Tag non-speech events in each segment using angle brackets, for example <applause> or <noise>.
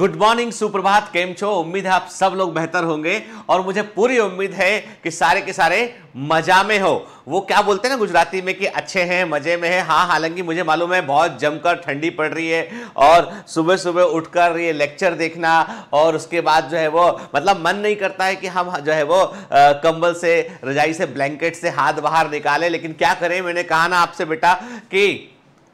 Good morning सुप्रभात केम छो उम्मीद है आप सब लोग बेहतर होंगे और मुझे पूरी उम्मीद है कि सारे के सारे मजा में हो वो क्या बोलते हैं ना गुजराती में कि अच्छे हैं मजे में हैं हाँ हालांकि मुझे मालूम है बहुत जमकर ठंडी पड़ रही है और सुबह सुबह उठकर ये लेक्चर देखना और उसके बाद जो है वो मतलब मन नहीं करता है कि हम जो है वो आ, कंबल से रजाई से ब्लैंकेट से हाथ बाहर निकालें लेकिन क्या करें मैंने कहा ना आपसे बेटा कि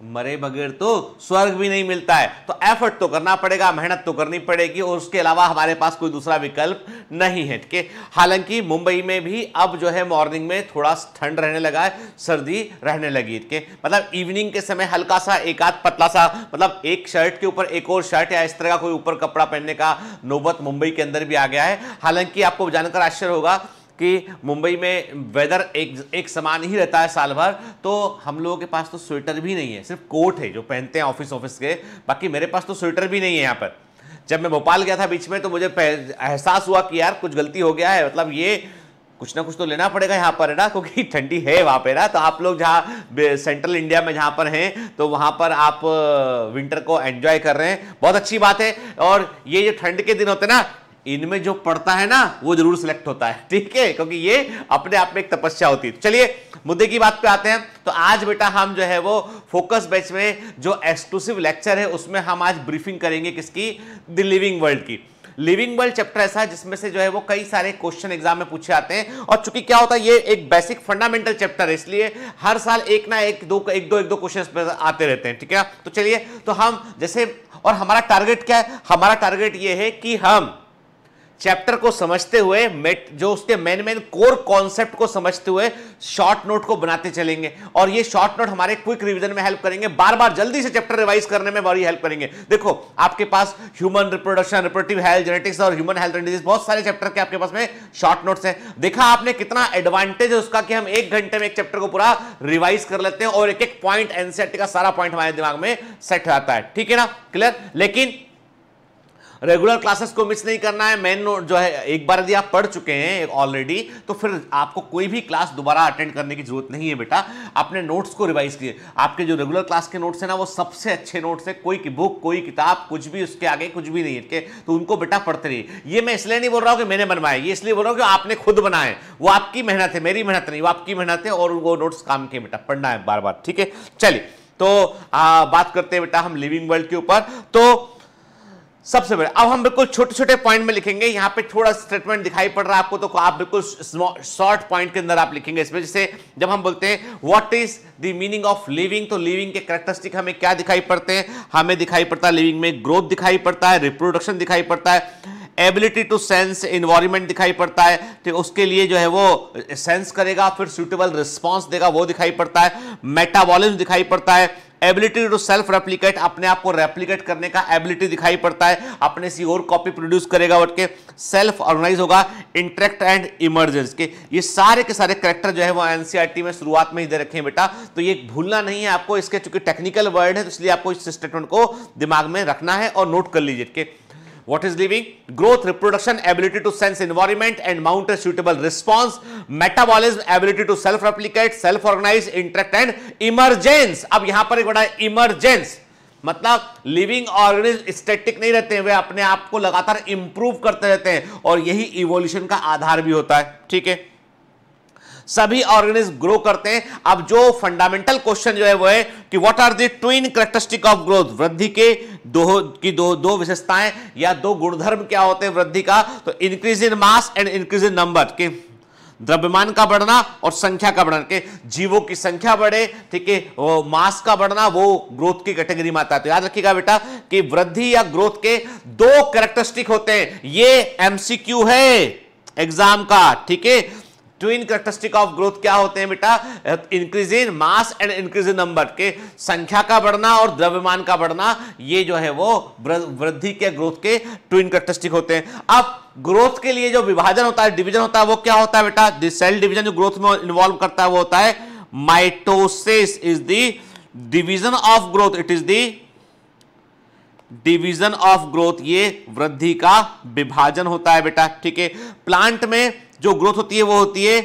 मरे बगैर तो स्वर्ग भी नहीं मिलता है तो एफर्ट तो करना पड़ेगा मेहनत तो करनी पड़ेगी और उसके अलावा हमारे पास कोई दूसरा विकल्प नहीं है ठीक है हालांकि मुंबई में भी अब जो है मॉर्निंग में थोड़ा ठंड रहने लगा है सर्दी रहने लगी ठीक है मतलब इवनिंग के समय हल्का सा एक आध पतला सा मतलब एक शर्ट के ऊपर एक और शर्ट या इस तरह का कोई ऊपर कपड़ा पहनने का नौबत मुंबई के अंदर भी आ गया है हालांकि आपको जानकर आश्चर्य होगा कि मुंबई में वेदर एक एक समान ही रहता है साल भर तो हम लोगों के पास तो स्वेटर भी नहीं है सिर्फ कोट है जो पहनते हैं ऑफिस ऑफिस के बाकी मेरे पास तो स्वेटर भी नहीं है यहाँ पर जब मैं भोपाल गया था बीच में तो मुझे एहसास हुआ कि यार कुछ गलती हो गया है मतलब ये कुछ ना कुछ तो लेना पड़ेगा यहाँ पर है ना क्योंकि ठंडी है वहाँ पे ना तो आप लोग जहाँ सेंट्रल इंडिया में जहाँ पर हैं तो वहाँ पर आप विंटर को एंजॉय कर रहे हैं बहुत अच्छी बात है और ये जो ठंड के दिन होते हैं ना इनमें जो पढ़ता है ना वो जरूर सिलेक्ट होता है ठीक है क्योंकि ये अपने आप में एक तपस्या होती है चलिए मुद्दे की बात पे आते हैं तो आज बेटा हम जो है वो फोकस बैच में जो एक्सक्लूसिव लेक्चर है उसमें हम आज ब्रीफिंग करेंगे किसकी द लिविंग वर्ल्ड की लिविंग वर्ल्ड चैप्टर ऐसा है जिसमें से जो है वो कई सारे क्वेश्चन एग्जाम में पूछे आते हैं और चूंकि क्या होता है ये एक बेसिक फंडामेंटल चैप्टर है इसलिए हर साल एक ना एक दो एक दो एक दो क्वेश्चन आते रहते हैं ठीक है तो चलिए तो हम जैसे और हमारा टारगेट क्या है हमारा टारगेट ये है कि हम चैप्टर को समझते हुए जो उसके मेन मेन कोर कॉन्सेप्ट को समझते हुए शॉर्ट नोट को बनाते चलेंगे और ये शॉर्ट नोट हमारे क्विक रिवीजन में हेल्प करेंगे बार बार जल्दी से चैप्टर रिवाइज करने में बड़ी हेल्प करेंगे देखो आपके पास human reproduction reproductive health genetics और ह्यूमन हेल्थ एंड डिजीज बहुत सारे चैप्टर के आपके पास में शॉर्ट नोट्स हैं देखा आपने कितना एडवांटेज है उसका कि हम एक घंटे में एक चैप्टर को पूरा रिवाइज कर लेते हैं और एक एक पॉइंट एनसीआरटी का सारा पॉइंट हमारे दिमाग में सेट हो जाता है ठीक है ना क्लियर लेकिन रेगुलर क्लासेस को मिस नहीं करना है मेन नोट जो है एक बार यदि आप पढ़ चुके हैं ऑलरेडी तो फिर आपको कोई भी क्लास दोबारा अटेंड करने की जरूरत नहीं है बेटा अपने नोट्स को रिवाइज किए आपके जो रेगुलर क्लास के नोट्स हैं ना वो सबसे अच्छे नोट्स है कोई बुक कोई किताब कुछ भी उसके आगे कुछ भी नहीं है तो उनको बेटा पढ़ते रहिए ये मैं इसलिए नहीं बोल रहा हूँ कि मैंने बनवाए ये इसलिए बोल रहा हूँ कि आपने खुद बनाए वो आपकी मेहनत है मेरी मेहनत नहीं वो आपकी मेहनत है और वो नोट्स काम के बेटा पढ़ना है बार बार ठीक है चलिए तो आ, बात करते हैं बेटा हम लिविंग वर्ल्ड के ऊपर तो सबसे बड़े अब हम बिल्कुल छोटे छोटे पॉइंट में लिखेंगे यहाँ पे थोड़ा स्टेटमेंट दिखाई पड़ रहा है आपको तो आप बिल्कुल शॉर्ट पॉइंट के अंदर आप लिखेंगे इसमें जैसे जब हम बोलते हैं what is the meaning of living तो लिविंग के करेक्टरिस्टिक हमें क्या दिखाई पड़ते हैं हमें दिखाई पड़ता है लिविंग में ग्रोथ दिखाई पड़ता है रिप्रोडक्शन दिखाई पड़ता है एबिलिटी टू सेंस इन्वायरमेंट दिखाई पड़ता है तो उसके लिए जो है वो सेंस करेगा फिर सुटेबल रिस्पॉन्स देगा वो दिखाई पड़ता है मेटाबॉलिज्म दिखाई पड़ता है एबिलिटी टू सेल्फ रेप्लीकेट अपने आप को रेप्लीकेट करने का एबिलिटी दिखाई पड़ता है अपने सी और कॉपी प्रोड्यूस करेगा उठ के सेल्फ ऑर्गेनाइज होगा इंटरेक्ट एंड इमरजेंस के ये सारे के सारे करेक्टर जो है वो एनसीआरटी e में शुरुआत में ही दे रखे हैं बेटा तो ये भूलना नहीं है आपको इसके चूंकि टेक्निकल वर्ड है तो इसलिए आपको इस स्टेटमेंट को दिमाग में रखना है और नोट कर लीजिए What is living? Growth, reproduction, ability to sense environment and mount a suitable response. Metabolism, ability to self-replicate, self-organize, interact and emergence. अब यहां पर एक बड़ा इमरजेंस मतलब लिविंग ऑर्गेनिज्म स्टैटिक नहीं रहते हैं वे अपने आप को लगातार इंप्रूव करते रहते हैं और यही इवोल्यूशन का आधार भी होता है ठीक है सभी ऑर्गेनिज्म ग्रो करते हैं अब जो फंडामेंटल क्वेश्चन जो है वो है कि what are the twin characteristic of growth वृद्धि के दो की दो दो विशेषताएं या दो गुणधर्म क्या होते हैं वृद्धि का तो increase in mass and increase in number के द्रव्यमान का बढ़ना और संख्या का बढ़ना के जीवों की संख्या बढ़े ठीक है मास का बढ़ना वो ग्रोथ की कैटेगरी में आता है तो याद रखिएगा बेटा कि वृद्धि या ग्रोथ के दो कैरेक्टरिस्टिक होते हैं ये एमसीक्यू है एग्जाम का ठीक है ट्विन करेक्टरिस्टिक ऑफ ग्रोथ क्या होते हैं बेटा increase in mass and increase in number के संख्या का बढ़ना और द्रव्यमान का बढ़ना ये जो है वो वृद्धि के ग्रोथ के ट्विन करेक्टरिस्टिक होते हैं अब ग्रोथ के लिए जो विभाजन होता है डिवीजन होता है वो क्या होता है बेटा दिस सेल डिवीजन जो ग्रोथ में इन्वॉल्व करता है वो होता है mitosis is the division of growth it is the division of growth ये वृद्धि का विभाजन होता है बेटा ठीक है प्लांट में जो ग्रोथ होती है वो होती है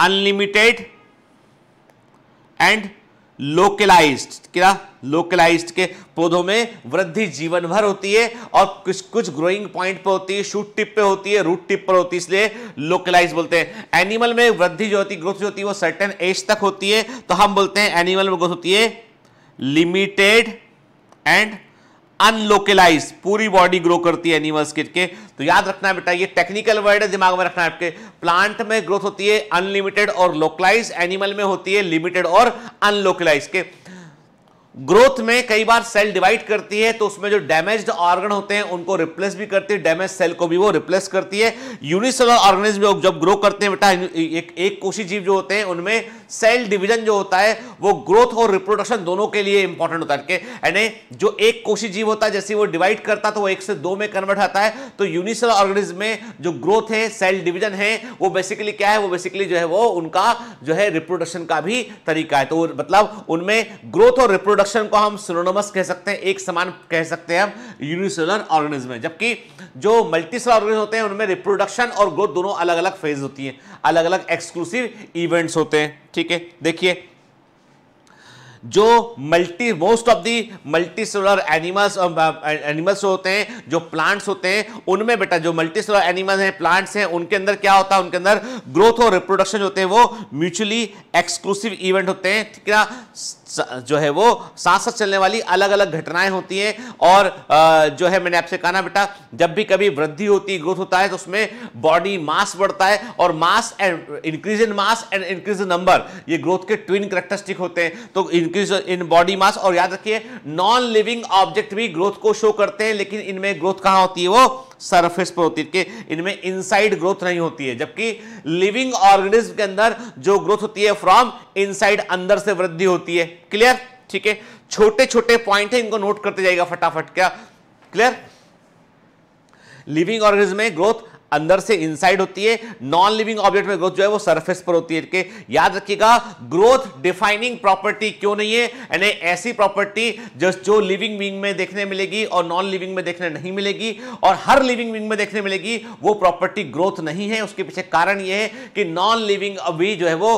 अनलिमिटेड एंड लोकलाइज्ड क्या लोकलाइज्ड के पौधों में वृद्धि जीवन भर होती है और कुछ कुछ ग्रोइंग पॉइंट पर होती है शूट टिप पे होती है रूट टिप पर होती है इसलिए लोकलाइज बोलते हैं एनिमल में वृद्धि जो होती है ग्रोथ जो होती है वो सर्टेन एज तक होती है तो हम बोलते हैं एनिमल में ग्रोथ होती है लिमिटेड एंड अनलोकलाइज पूरी बॉडी ग्रो करती है एनिमल्स स्किन के तो याद रखना बेटा ये टेक्निकल वर्ड है दिमाग में रखना है आपके प्लांट में ग्रोथ होती है अनलिमिटेड और लोकलाइज एनिमल में होती है लिमिटेड और अनलोकलाइज के ग्रोथ में कई बार सेल डिवाइड करती है तो उसमें जो डैमेज्ड ऑर्गन होते हैं उनको रिप्लेस भी करती है डैमेज सेल को भी वो रिप्लेस करती है यूनिसेलर ऑर्गेनिज्म जब ग्रो करते हैं बेटा एक एक कोशी जीव जो होते हैं उनमें सेल डिवीजन जो होता है वो ग्रोथ और रिप्रोडक्शन दोनों के लिए इंपॉर्टेंट होता है यानी जो एक कोशी जीव होता है जैसे वो डिवाइड करता तो वो एक से दो में कन्वर्ट आता है तो यूनिसेलर ऑर्गेनिज्म में जो ग्रोथ है सेल डिविजन है वो बेसिकली क्या है वो बेसिकली जो है वो उनका जो है रिप्रोडक्शन का भी तरीका है तो मतलब उनमें ग्रोथ और रिप्रोडक्शन प्रोडक्शन को हम सिनोनोमस कह सकते हैं एक समान कह सकते हैं हम यूनिसेलर ऑर्गेनिज्म है जबकि जो मल्टीसेलर ऑर्गेनिज्म होते हैं उनमें रिप्रोडक्शन और ग्रोथ दोनों अलग अलग फेज होती है अलग अलग एक्सक्लूसिव इवेंट्स होते हैं ठीक है देखिए जो multi most of the multicellular animals animals होते हैं जो प्लांट्स होते हैं उनमें बेटा जो मल्टी सेलर एनिमल्स हैं प्लांट्स हैं उनके अंदर क्या होता है उनके अंदर ग्रोथ और रिप्रोडक्शन होते हैं वो म्यूचुअली एक्सक्लूसिव इवेंट होते हैं ठीक है जो है वो साथ साथ चलने वाली अलग अलग घटनाएं होती हैं और जो है मैंने आपसे कहा ना बेटा जब भी कभी वृद्धि होती है ग्रोथ होता है तो उसमें बॉडी मास बढ़ता है और mass and increase in mass and increase in number ये ग्रोथ के ट्विन करेक्टरिस्टिक होते हैं तो इंक्रीज इन बॉडी मास और याद रखिए नॉन लिविंग ऑब्जेक्ट भी ग्रोथ को शो करते हैं लेकिन इनमें ग्रोथ कहाँ होती है वो सरफेस पर होती है इनमें इनसाइड ग्रोथ नहीं होती है जबकि लिविंग ऑर्गेनिज्म के अंदर जो ग्रोथ होती है फ्रॉम इनसाइड अंदर से वृद्धि होती है क्लियर ठीक है छोटे छोटे पॉइंट है इनको नोट करते जाएगा फटाफट क्या क्लियर लिविंग ऑर्गेनिज्म में ग्रोथ अंदर से इनसाइड होती है नॉन लिविंग ऑब्जेक्ट में ग्रोथ जो है वो सरफेस पर होती है याद रखिएगा ग्रोथ डिफाइनिंग प्रॉपर्टी क्यों नहीं है यानी ऐसी प्रॉपर्टी जस्ट जो लिविंग विंग में देखने मिलेगी और नॉन लिविंग में देखने नहीं मिलेगी और हर लिविंग विंग में देखने मिलेगी वो प्रॉपर्टी ग्रोथ नहीं है उसके पीछे कारण यह है कि नॉन लिविंग अभी जो है वो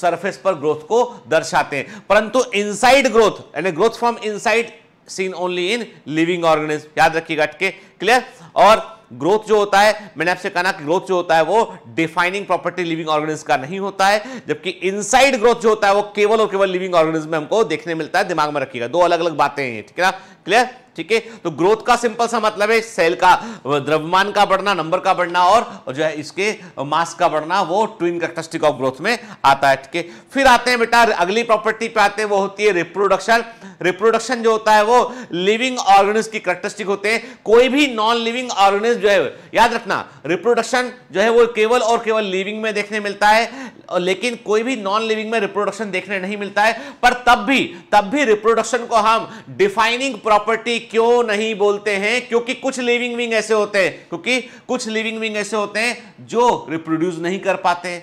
सर्फेस पर ग्रोथ को दर्शाते हैं परंतु इनसाइड ग्रोथ यानी growth from inside seen only in living organism याद रखिएगा क्लियर और ग्रोथ जो होता है मैंने आपसे कहा ना कि ग्रोथ जो होता है वो डिफाइनिंग प्रॉपर्टी लिविंग ऑर्गेनिज्म का नहीं होता है जबकि इनसाइड ग्रोथ जो होता है वो केवल और केवल लिविंग ऑर्गेनिज्म में हमको देखने मिलता है दिमाग में रखिएगा दो अलग अलग बातें हैं ठीक है ना क्लियर ठीक है तो ग्रोथ का सिंपल सा मतलब है सेल का द्रव्यमान का बढ़ना नंबर का बढ़ना और जो है इसके मास का बढ़ना वो ट्विन कैरेक्टरिस्टिक ऑफ ग्रोथ में आता है ठीक है फिर आते हैं बेटा अगली प्रॉपर्टी पे आते हैं वो होती है रिप्रोडक्शन रिप्रोडक्शन जो होता है वो लिविंग ऑर्गेनिज्म की करेक्टरिस्टिक होते हैं कोई भी नॉन लिविंग ऑर्गेनिज्म जो है याद रखना रिप्रोडक्शन जो है वो केवल और केवल लिविंग में देखने मिलता है और लेकिन कोई भी नॉन लिविंग में रिप्रोडक्शन देखने नहीं मिलता है पर तब भी तब भी रिप्रोडक्शन को हम डिफाइनिंग प्रॉपर्टी क्यों नहीं बोलते हैं क्योंकि कुछ लिविंग विंग ऐसे होते हैं क्योंकि कुछ लिविंग विंग ऐसे होते हैं जो रिप्रोड्यूस नहीं कर पाते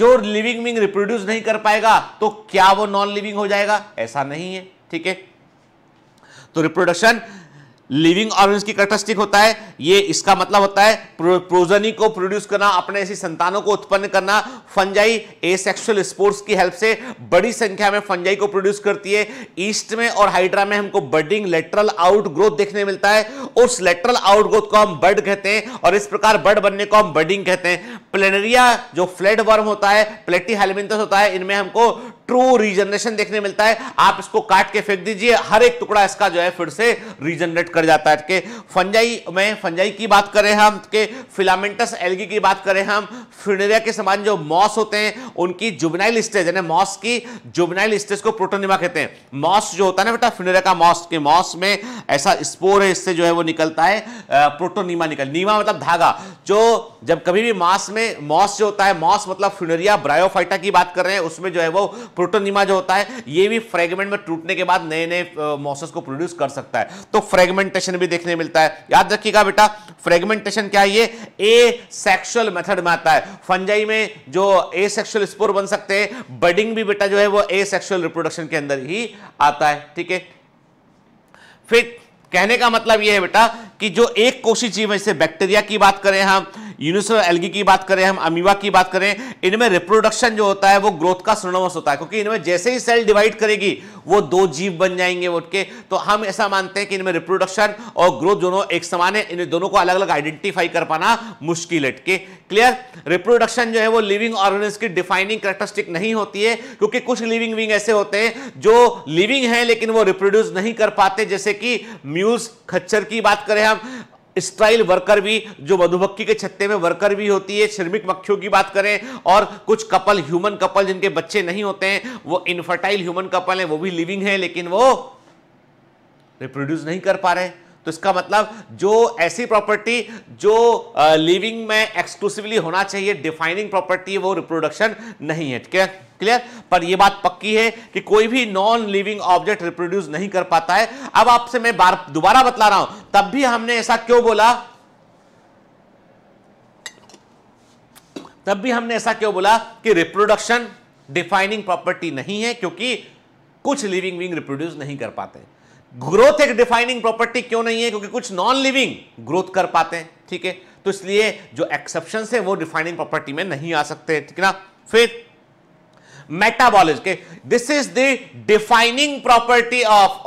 जो लिविंग विंग रिप्रोड्यूस नहीं कर पाएगा तो क्या वो नॉन लिविंग हो जाएगा ऐसा नहीं है ठीक है तो रिप्रोडक्शन लिविंग ऑर्गेनिज की करेक्टरिस्टिक होता है ये इसका मतलब होता है प्रोजनी को प्रोड्यूस करना अपने ऐसी संतानों को उत्पन्न करना फंजाई एसेक्सुअल स्पोर्ट्स की हेल्प से बड़ी संख्या में फंजाई को प्रोड्यूस करती है ईस्ट में और हाइड्रा में हमको बर्डिंग लेटरल आउट ग्रोथ देखने मिलता है उस लेटरल आउट ग्रोथ को हम बर्ड कहते हैं और इस प्रकार बर्ड बनने को हम बर्डिंग कहते हैं प्लेनरिया जो फ्लेड वर्म होता है प्लेटी होता है इनमें हमको ट्रू रीजनरेशन देखने मिलता है आप इसको काट के फेंक दीजिए हर एक टुकड़ा इसका जो है फिर से रीजनरेट कर जाता है फंजाई में फंजाई की बात करें हम के फिलामेंटस एलगी की बात करें हम फिनेरिया के समान जो मॉस होते हैं उनकी जुबनाइल स्टेज यानी मॉस की जुबनाइल स्टेज को प्रोटोनिमा कहते हैं मॉस जो होता है ना बेटा फिनेरिया का मॉस के मॉस में ऐसा स्पोर है इससे जो है वो निकलता है प्रोटोनिमा निकल नीमा मतलब धागा जो जब कभी भी मॉस में मॉस जो होता है मॉस मतलब फिनेरिया ब्रायोफाइटा की बात कर रहे हैं उसमें जो है वो प्रोटोनिमा जो होता है ये भी फ्रेगमेंट में टूटने के बाद नए नए मॉसस को प्रोड्यूस कर सकता है तो फ्रेगमेंटेशन भी देखने मिलता है याद रखिएगा बेटा फ्रेगमेंटेशन क्या है ये ए सेक्शुअल मेथड में आता है फंजाई में जो ए सेक्शुअल स्पोर बन सकते हैं बडिंग भी बेटा जो है वो ए सेक्शुअल रिप्रोडक्शन के अंदर ही आता है ठीक है फिर कहने का मतलब यह है बेटा कि जो एक कोशी जीव जैसे बैक्टीरिया की बात करें हम हाँ, यूनिसेल एलगी की बात करें हम अमीवा की बात करें इनमें रिप्रोडक्शन जो होता है वो ग्रोथ का सुनमस होता है क्योंकि इनमें जैसे ही सेल डिवाइड करेगी वो दो जीव बन जाएंगे के तो हम ऐसा मानते हैं कि इनमें रिप्रोडक्शन और ग्रोथ दोनों एक समान है इन दोनों को अलग अलग आइडेंटिफाई कर पाना मुश्किल है के क्लियर रिप्रोडक्शन जो है वो लिविंग ऑर्गेनिज की डिफाइनिंग करेक्टरिस्टिक नहीं होती है क्योंकि कुछ लिविंग विंग ऐसे होते हैं जो लिविंग है लेकिन वो रिप्रोड्यूस नहीं कर पाते जैसे कि म्यूज खच्चर की बात करें हम स्टाइल वर्कर भी जो मधुमक्खी के छत्ते में वर्कर भी होती है श्रमिक मक्खियों की बात करें और कुछ कपल ह्यूमन कपल जिनके बच्चे नहीं होते हैं वो इनफर्टाइल ह्यूमन कपल हैं वो भी लिविंग हैं लेकिन वो रिप्रोड्यूस नहीं कर पा रहे तो इसका मतलब जो ऐसी प्रॉपर्टी जो लिविंग में एक्सक्लूसिवली होना चाहिए डिफाइनिंग प्रॉपर्टी वो रिप्रोडक्शन नहीं है क्या क्लियर पर यह बात पक्की है कि कोई भी नॉन लिविंग ऑब्जेक्ट रिप्रोड्यूस नहीं कर पाता है अब आपसे मैं बार दोबारा बतला रहा हूं तब भी हमने ऐसा क्यों बोला तब भी हमने ऐसा क्यों बोला कि रिप्रोडक्शन डिफाइनिंग प्रॉपर्टी नहीं है क्योंकि कुछ लिविंग विंग रिप्रोड्यूस नहीं कर पाते ग्रोथ एक डिफाइनिंग प्रॉपर्टी क्यों नहीं है क्योंकि कुछ नॉन लिविंग ग्रोथ कर पाते हैं ठीक है तो इसलिए जो एक्सेप्शन है वो डिफाइनिंग प्रॉपर्टी में नहीं आ सकते ठीक है ना फिर मेटाबॉलिज के this is the defining property of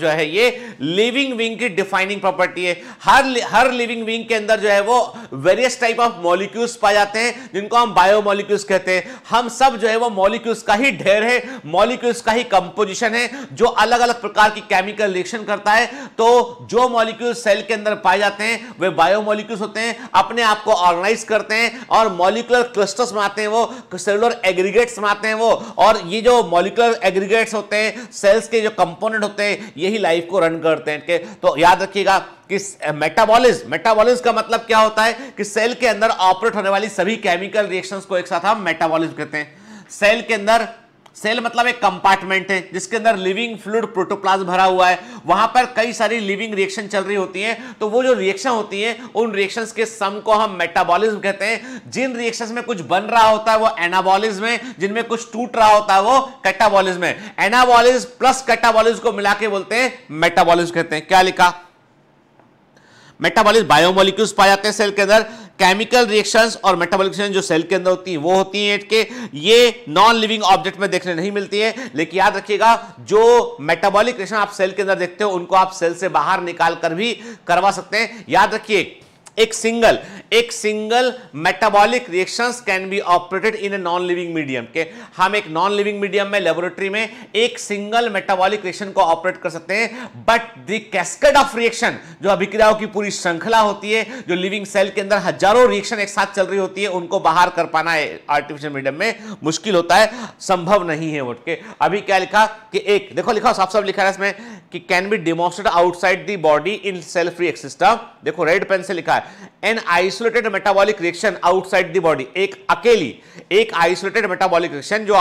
जो है ये लिविंग विंग की डिफाइनिंग प्रॉपर्टी है हर हर लिविंग विंग के अंदर जो है वो वेरियस टाइप ऑफ मॉलिक्यूल्स पाए जाते हैं जिनको हम बायोमोलिक्यूल्स कहते हैं हम सब जो है वो मॉलिक्यूल्स का ही ढेर है मॉलिक्यूल्स का ही कंपोजिशन है जो अलग अलग प्रकार की केमिकल रिएक्शन करता है तो जो मॉलिक्यूल सेल के अंदर पाए जाते हैं वे बायोमोलिक्यूल्स होते हैं अपने आप को ऑर्गेनाइज करते हैं और मॉलिकुलर क्लस्टर्स बनाते हैं वो सेलुलर एग्रीगेट्स बनाते हैं वो और ये जो मॉलिकुलर एग्रीगेट्स होते हैं सेल्स के जो कंपोनेंट होते हैं यही लाइफ को रन करते हैं तो याद रखिएगा कि मेटाबॉलिज्म मेटाबॉलिज्म का मतलब क्या होता है कि सेल के अंदर ऑपरेट होने वाली सभी केमिकल रिएक्शंस को एक साथ हम मेटाबॉलिज्म कहते हैं सेल के अंदर सेल मतलब एक कंपार्टमेंट है जिसके अंदर लिविंग फ्लूड प्रोटोप्लाज भरा हुआ है वहां पर कई सारी लिविंग रिएक्शन चल रही होती हैं तो वो जो रिएक्शन होती हैं उन रिएक्शंस के सम को हम मेटाबॉलिज्म कहते हैं जिन रिएक्शंस में कुछ बन रहा होता है वो एनाबॉलिज्म है जिनमें कुछ टूट रहा होता है वो कैटाबॉलिज्म है एनाबॉलिज प्लस कैटाबॉलिज को मिला के बोलते हैं मेटाबॉलिज कहते हैं क्या लिखा मेटाबॉलिज बायोमोलिक्यूल्स पाए जाते हैं सेल के अंदर केमिकल रिएक्शंस और मेटाबॉलिक जो सेल के अंदर होती हैं वो होती हैं के ये नॉन लिविंग ऑब्जेक्ट में देखने नहीं मिलती है लेकिन याद रखिएगा जो मेटाबॉलिक रिएक्शन आप सेल के अंदर देखते हो उनको आप सेल से बाहर निकाल कर भी करवा सकते हैं याद रखिए एक सिंगल एक single metabolic reactions can be operated in a non living medium के हम एक नॉन लिविंग मीडियम में लेबोरेटरी में एक सिंगल मेटाबॉलिक रिएक्शन को ऑपरेट कर सकते हैं but the cascade of reaction जो अभिक्रियाओं की पूरी श्रृंखला होती है जो लिविंग सेल के अंदर हजारों रिएक्शन एक साथ चल रही होती है उनको बाहर कर पाना आर्टिफिशियल मीडियम में मुश्किल होता है संभव नहीं है उठ के अभी क्या लिखा कि एक देखो लिखा साफ साफ लिखा है इसमें कि can be demonstrate outside the body in cell free system देखो रेड पेन से लिखा है an isolated metabolic reaction outside the body एक अकेली एक आइसोलेटेड मेटाबॉलिक रिएक्शन जो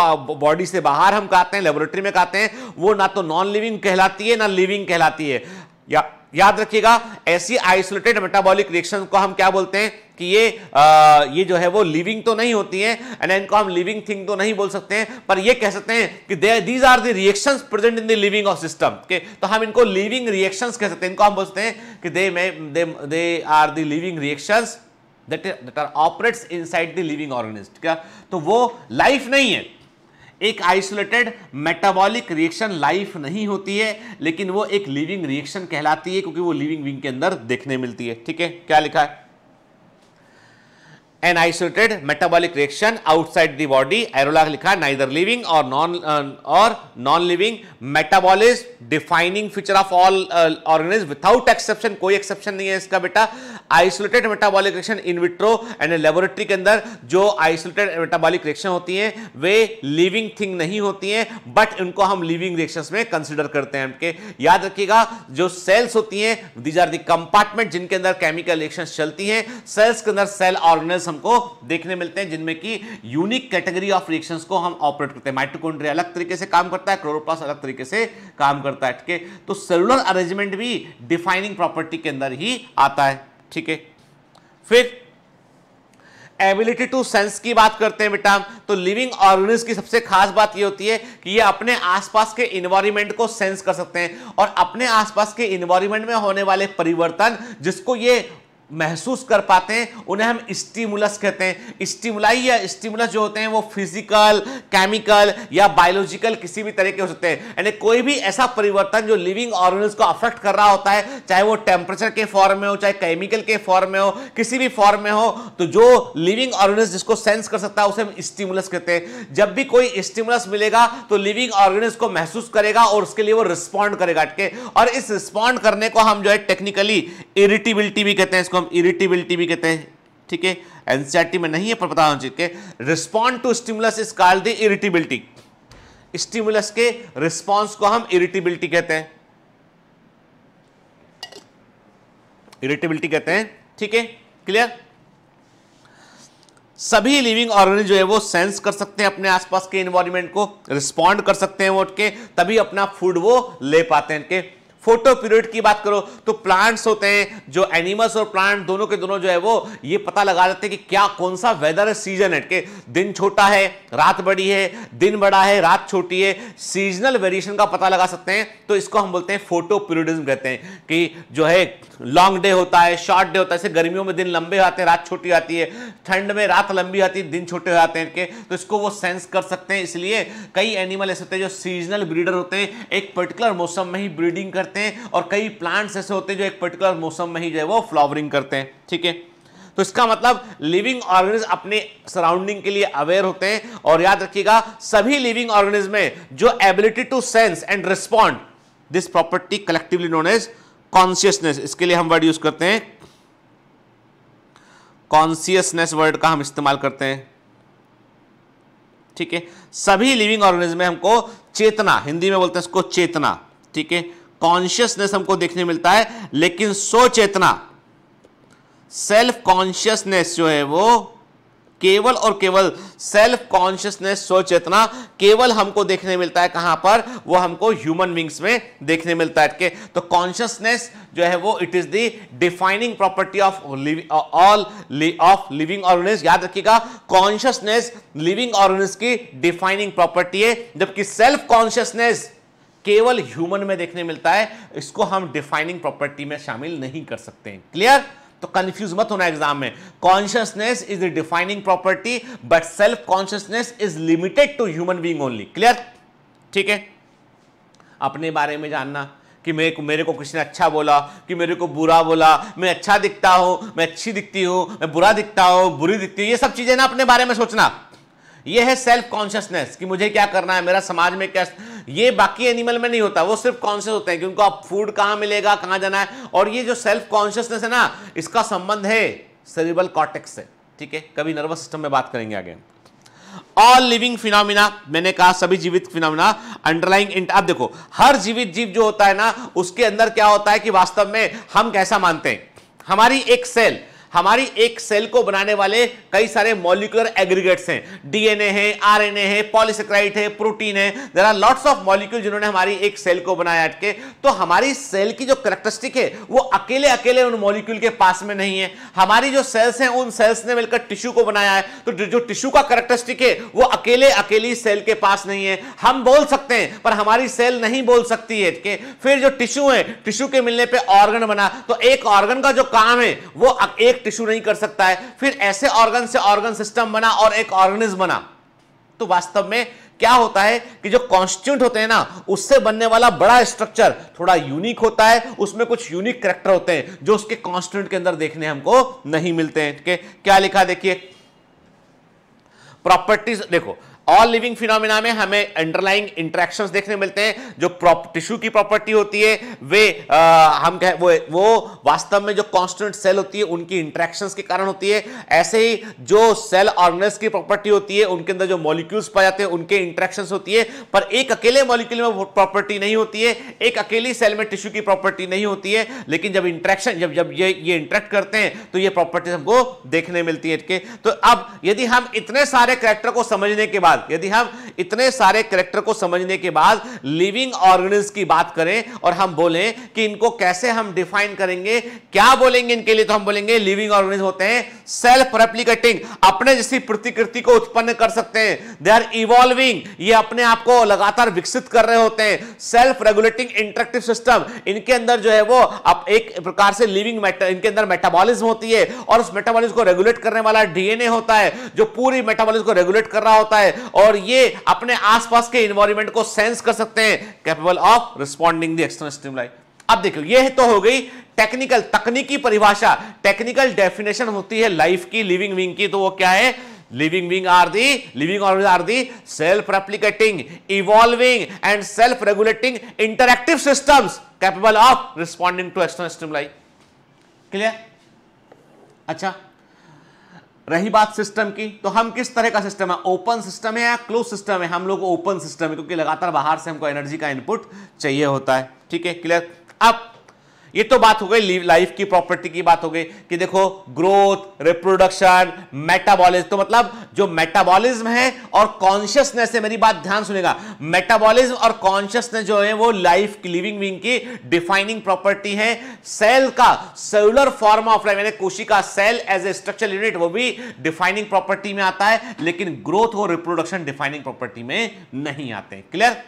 बॉडी से बाहर हम कहते हैं लेबोरेटरी में कहते हैं वो ना तो नॉन लिविंग कहलाती है ना लिविंग कहलाती है या याद रखिएगा ऐसी आइसोलेटेड मेटाबॉलिक रिएक्शन को हम क्या बोलते हैं कि ये आ, ये जो है वो लिविंग तो नहीं होती है एंड इनको हम लिविंग थिंग तो नहीं बोल सकते हैं पर ये कह सकते हैं कि they these are the reactions present in the living of system के तो हम इनको लिविंग रिएक्शंस कह सकते हैं इनको हम बोलते हैं कि they may they they are the living reactions that are operates inside the living organism क्या तो वो लाइफ नहीं है एक आइसोलेटेड मेटाबॉलिक रिएक्शन लाइफ नहीं होती है लेकिन वो एक लिविंग रिएक्शन कहलाती है क्योंकि वो लिविंग विंग के अंदर देखने मिलती है ठीक है क्या लिखा है an isolated metabolic reaction outside the body एरोलाग लिखा नाइदर लिविंग और नॉन और non living metabolism defining feature of all organisms without exception कोई एक्सेप्शन नहीं है इसका बेटा isolated metabolic reaction in vitro and laboratory के अंदर जो आइसोलेटेड मेटाबॉलिक रिएक्शन होती हैं वे लिविंग थिंग नहीं होती हैं बट उनको हम लिविंग रिएक्शन में कंसिडर करते हैं के याद रखिएगा जो सेल्स होती हैं दीज आर दी कंपार्टमेंट जिनके अंदर केमिकल रिएक्शन चलती हैं सेल्स के अंदर सेल ऑर्गेनल्स हमको देखने मिलते हैं जिनमें कि यूनिक कैटेगरी ऑफ रिएक्शन को हम ऑपरेट करते हैं माइट्रोकोन्ड्रिया अलग तरीके से काम करता है क्लोरोप्लास्ट अलग तरीके से काम करता है ठीक है तो सेलुलर अरेंजमेंट भी डिफाइनिंग प्रॉपर्टी के अंदर ही आता है ठीक है फिर एबिलिटी टू सेंस की बात करते हैं बेटा तो लिविंग ऑर्गेनिज की सबसे खास बात ये होती है कि ये अपने आसपास के इन्वायरमेंट को सेंस कर सकते हैं और अपने आसपास के इन्वायरमेंट में होने वाले परिवर्तन जिसको ये महसूस कर पाते हैं उन्हें हम स्टिमुलस कहते हैं स्टिमुलाई या स्टिमुलस जो होते हैं वो फिजिकल केमिकल या बायोलॉजिकल किसी भी तरह के हो सकते हैं यानी कोई भी ऐसा परिवर्तन जो लिविंग ऑर्गेनिज को अफेक्ट कर रहा होता है चाहे वो टेम्परेचर के फॉर्म में हो चाहे केमिकल के फॉर्म में हो किसी भी फॉर्म में हो तो जो लिविंग ऑर्गेनिज जिसको सेंस कर सकता है उसे हम स्टिमुलस कहते हैं जब भी कोई स्टिमुलस मिलेगा तो लिविंग ऑर्गेनिज को महसूस करेगा और उसके लिए वो रिस्पॉन्ड करेगा और इस रिस्पॉन्ड करने को हम जो है टेक्निकली इरिटेबिलिटी भी कहते हैं इसको इसको हम इरिटेबिलिटी भी कहते हैं ठीक है एनसीआरटी में नहीं है पर पता होना चाहिए respond to stimulus is called the irritability stimulus के रिस्पॉन्स को हम इरिटेबिलिटी कहते हैं इरिटेबिलिटी कहते हैं ठीक है क्लियर सभी लिविंग ऑर्गेनिज्म जो है वो सेंस कर सकते हैं अपने आसपास के इन्वायरमेंट को रिस्पॉन्ड कर सकते हैं वो के तभी अपना फूड वो ले पाते हैं के फोटो पीरियड की बात करो तो प्लांट्स होते हैं जो एनिमल्स और प्लांट दोनों के दोनों जो है वो ये पता लगा लेते हैं कि क्या कौन सा वेदर सीजन है के दिन छोटा है रात बड़ी है दिन बड़ा है रात छोटी है सीजनल वेरिएशन का पता लगा सकते हैं तो इसको हम बोलते हैं फोटो पीरियडिज्म कहते हैं कि जो है लॉन्ग डे होता है शॉर्ट डे होता है गर्मियों में दिन लंबे आते हैं रात छोटी आती है ठंड में रात लंबी आती है दिन छोटे हो जाते हैं इनके तो इसको वो सेंस कर सकते हैं इसलिए कई एनिमल ऐसे होते हैं जो सीजनल ब्रीडर होते हैं एक पर्टिकुलर मौसम में ही ब्रीडिंग करते हैं करते हैं और कई प्लांट्स ऐसे होते हैं जो एक पर्टिकुलर मौसम में ही जो है वो फ्लावरिंग करते हैं ठीक है तो इसका मतलब लिविंग ऑर्गेनिज्म अपने सराउंडिंग के लिए अवेयर होते हैं और याद रखिएगा सभी लिविंग ऑर्गेनिज्म में जो ability to sense and respond this property collectively known as consciousness इसके लिए हम वर्ड यूज करते हैं कॉन्सियसनेस वर्ड का हम इस्तेमाल करते हैं ठीक है सभी लिविंग ऑर्गेनिज्म में हमको चेतना हिंदी में बोलते हैं इसको चेतना ठीक है कॉन्शियसनेस हमको देखने मिलता है लेकिन सो चेतना सेल्फ कॉन्शियसनेस जो है वो केवल और केवल सेल्फ कॉन्शियसनेस सो चेतना केवल हमको देखने मिलता है कहां पर वो हमको ह्यूमन बींग्स में देखने मिलता है के तो कॉन्शियसनेस जो है वो it is the defining property of all of living organisms याद रखिएगा कॉन्शियसनेस लिविंग ऑर्गेनिज की डिफाइनिंग प्रॉपर्टी है जबकि सेल्फ कॉन्शियसनेस केवल ह्यूमन में देखने मिलता है इसको हम डिफाइनिंग प्रॉपर्टी में शामिल नहीं कर सकते हैं क्लियर तो कंफ्यूज मत होना एग्जाम में consciousness is the defining property but self consciousness is limited to human being only clear ठीक है अपने बारे में जानना कि मेरे को मेरे को किसी ने अच्छा बोला कि मेरे को बुरा बोला मैं अच्छा दिखता हूं मैं अच्छी दिखती हूं मैं बुरा दिखता हूं बुरी दिखती हूँ ये सब चीज़ें ना अपने बारे में सोचना ये है सेल्फ कॉन्शियसनेस कि मुझे क्या करना है मेरा समाज में क्या ये बाकी एनिमल में नहीं होता वो सिर्फ कॉन्शियस होते हैं कि उनको आप फूड कहां मिलेगा कहां जाना है और ये जो सेल्फ कॉन्शियसनेस है ना इसका संबंध है सेरिबल कॉटेक्स से ठीक है कभी नर्वस सिस्टम में बात करेंगे आगे ऑल लिविंग फिनोमिना मैंने कहा सभी जीवित फिनोमिना अंडरलाइंग इंट आप देखो हर जीवित जीव जो होता है ना उसके अंदर क्या होता है कि वास्तव में हम कैसा मानते हैं हमारी एक सेल हमारी एक सेल को बनाने वाले कई सारे मॉलिकुलर एग्रीगेट्स हैं डीएनए है ए है पॉलिसक्राइट है प्रोटीन है there are lots of molecule जिन्होंने हमारी एक सेल को बनाया अटके तो हमारी सेल की जो करेक्टरिस्टिक है वो अकेले अकेले उन मॉलिक्यूल के पास में नहीं है हमारी जो सेल्स हैं उन सेल्स ने मिलकर टिश्यू को बनाया है तो जो टिश्यू का करेक्टरिस्टिक है वो अकेले अकेली सेल के पास नहीं है हम बोल सकते हैं पर हमारी सेल नहीं बोल सकती है के फिर जो टिश्यू है टिश्यू के मिलने पर ऑर्गन बना तो एक ऑर्गन का जो काम है वो एक एक टिश्यू नहीं कर सकता है फिर ऐसे ऑर्गन से ऑर्गन सिस्टम बना और एक ऑर्गेनिज्म बना तो वास्तव में क्या होता है कि जो कॉन्स्टिट्यूंट होते हैं ना उससे बनने वाला बड़ा स्ट्रक्चर थोड़ा यूनिक होता है उसमें कुछ यूनिक करेक्टर होते हैं जो उसके कॉन्स्टिट्यूंट के अंदर देखने हमको नहीं मिलते हैं ठीक है क्या लिखा देखिए प्रॉपर्टीज देखो ऑल लिविंग फिनोमिना में हमें अंडरलाइंग इंट्रैक्शन देखने मिलते हैं जो टिश्यू की प्रॉपर्टी होती है वे आ, हम कह वो वो वास्तव में जो कॉन्स्टेंट सेल होती है उनकी इंट्रैक्शन के कारण होती है ऐसे ही जो सेल ऑर्गेनाइज की प्रॉपर्टी होती है उनके अंदर जो मॉलिक्यूल्स पाए जाते हैं उनके इंट्रैक्शन होती है पर एक अकेले मॉलिक्यूल में प्रॉपर्टी नहीं होती है एक अकेली सेल में टिश्यू की प्रॉपर्टी नहीं होती है लेकिन जब इंट्रैक्शन जब जब ये ये इंट्रैक्ट करते हैं तो ये प्रॉपर्टीज हमको देखने मिलती है तो अब यदि हम इतने सारे करेक्टर को समझने के बाद बाद यदि हम इतने सारे करेक्टर को समझने के बाद लिविंग ऑर्गेनिज की बात करें और हम बोलें कि इनको कैसे हम डिफाइन करेंगे क्या बोलेंगे इनके लिए तो हम बोलेंगे लिविंग ऑर्गेनिज होते हैं सेल्फ रेप्लीकेटिंग अपने जैसी प्रतिकृति को उत्पन्न कर सकते हैं दे आर इवॉल्विंग ये अपने आप को लगातार विकसित कर रहे होते हैं सेल्फ रेगुलेटिंग इंटरेक्टिव सिस्टम इनके अंदर जो है वो अब एक प्रकार से लिविंग इनके अंदर मेटाबॉलिज्म होती है और उस मेटाबॉलिज्म को रेगुलेट करने वाला डीएनए होता है जो पूरी मेटाबॉलिज्म को रेगुलेट कर रहा होता है और ये अपने आसपास के इन्वायरमेंट को सेंस कर सकते हैं capable of responding the external stimuli अब देखो ये तो हो गई टेक्निकल तकनीकी परिभाषा टेक्निकल डेफिनेशन होती है लाइफ की लिविंग विंग की तो वो क्या है living being are the living are the self replicating evolving and self regulating interactive system capable of responding to external stimuli clear अच्छा रही बात सिस्टम की तो हम किस तरह का सिस्टम है ओपन सिस्टम है या क्लोज सिस्टम है हम लोग ओपन सिस्टम है क्योंकि लगातार बाहर से हमको एनर्जी का इनपुट चाहिए होता है ठीक है क्लियर अब ये तो बात हो गई लाइफ की प्रॉपर्टी की बात हो गई कि देखो ग्रोथ रिप्रोडक्शन मेटाबॉलिज्म तो मतलब जो मेटाबॉलिज्म है और कॉन्शियसनेस है मेरी बात ध्यान सुनेगा मेटाबॉलिज्म और कॉन्शियसनेस जो है वो लाइफ लिविंग विंग की डिफाइनिंग प्रॉपर्टी है सेल का सेलुलर फॉर्म ऑफ लाइफ यानी कोशिका cell as a structure unit वो भी डिफाइनिंग प्रॉपर्टी में आता है लेकिन ग्रोथ और रिप्रोडक्शन डिफाइनिंग प्रॉपर्टी में नहीं आते clear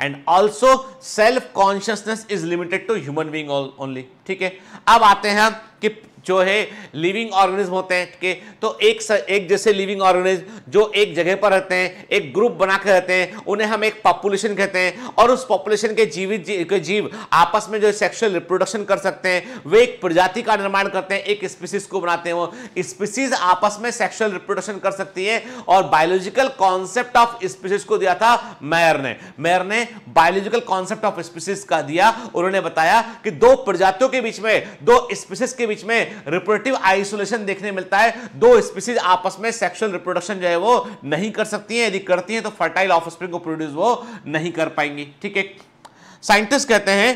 and also self consciousness is limited to human being only ठीक है अब आते हैं कि जो है लिविंग ऑर्गेनिज्म होते हैं के तो एक स, एक जैसे लिविंग ऑर्गेनिज्म जो एक जगह पर रहते हैं एक ग्रुप बना के रहते हैं उन्हें हम एक पॉपुलेशन कहते हैं और उस पॉपुलेशन के जीवित जी, के जीव आपस में जो सेक्सुअल रिप्रोडक्शन कर सकते हैं वे एक प्रजाति का निर्माण करते हैं एक स्पीसीज को बनाते हैं वो स्पीसीज आपस में सेक्शुअल रिप्रोडक्शन कर सकती है और बायोलॉजिकल कॉन्सेप्ट ऑफ स्पीसीज को दिया था मैर ने मैर ने बायोलॉजिकल कॉन्सेप्ट ऑफ स्पीसीज का दिया उन्होंने बताया कि दो प्रजातियों के बीच में दो स्पीसीज के बीच में रिप्रोडक्टिव आइसोलेशन देखने मिलता है दो स्पीसीज आपस में सेक्सुअल रिप्रोडक्शन जो है वो नहीं कर सकती है यदि करती है तो फर्टाइल ऑफ को प्रोड्यूस वो नहीं कर पाएंगी ठीक है साइंटिस्ट कहते हैं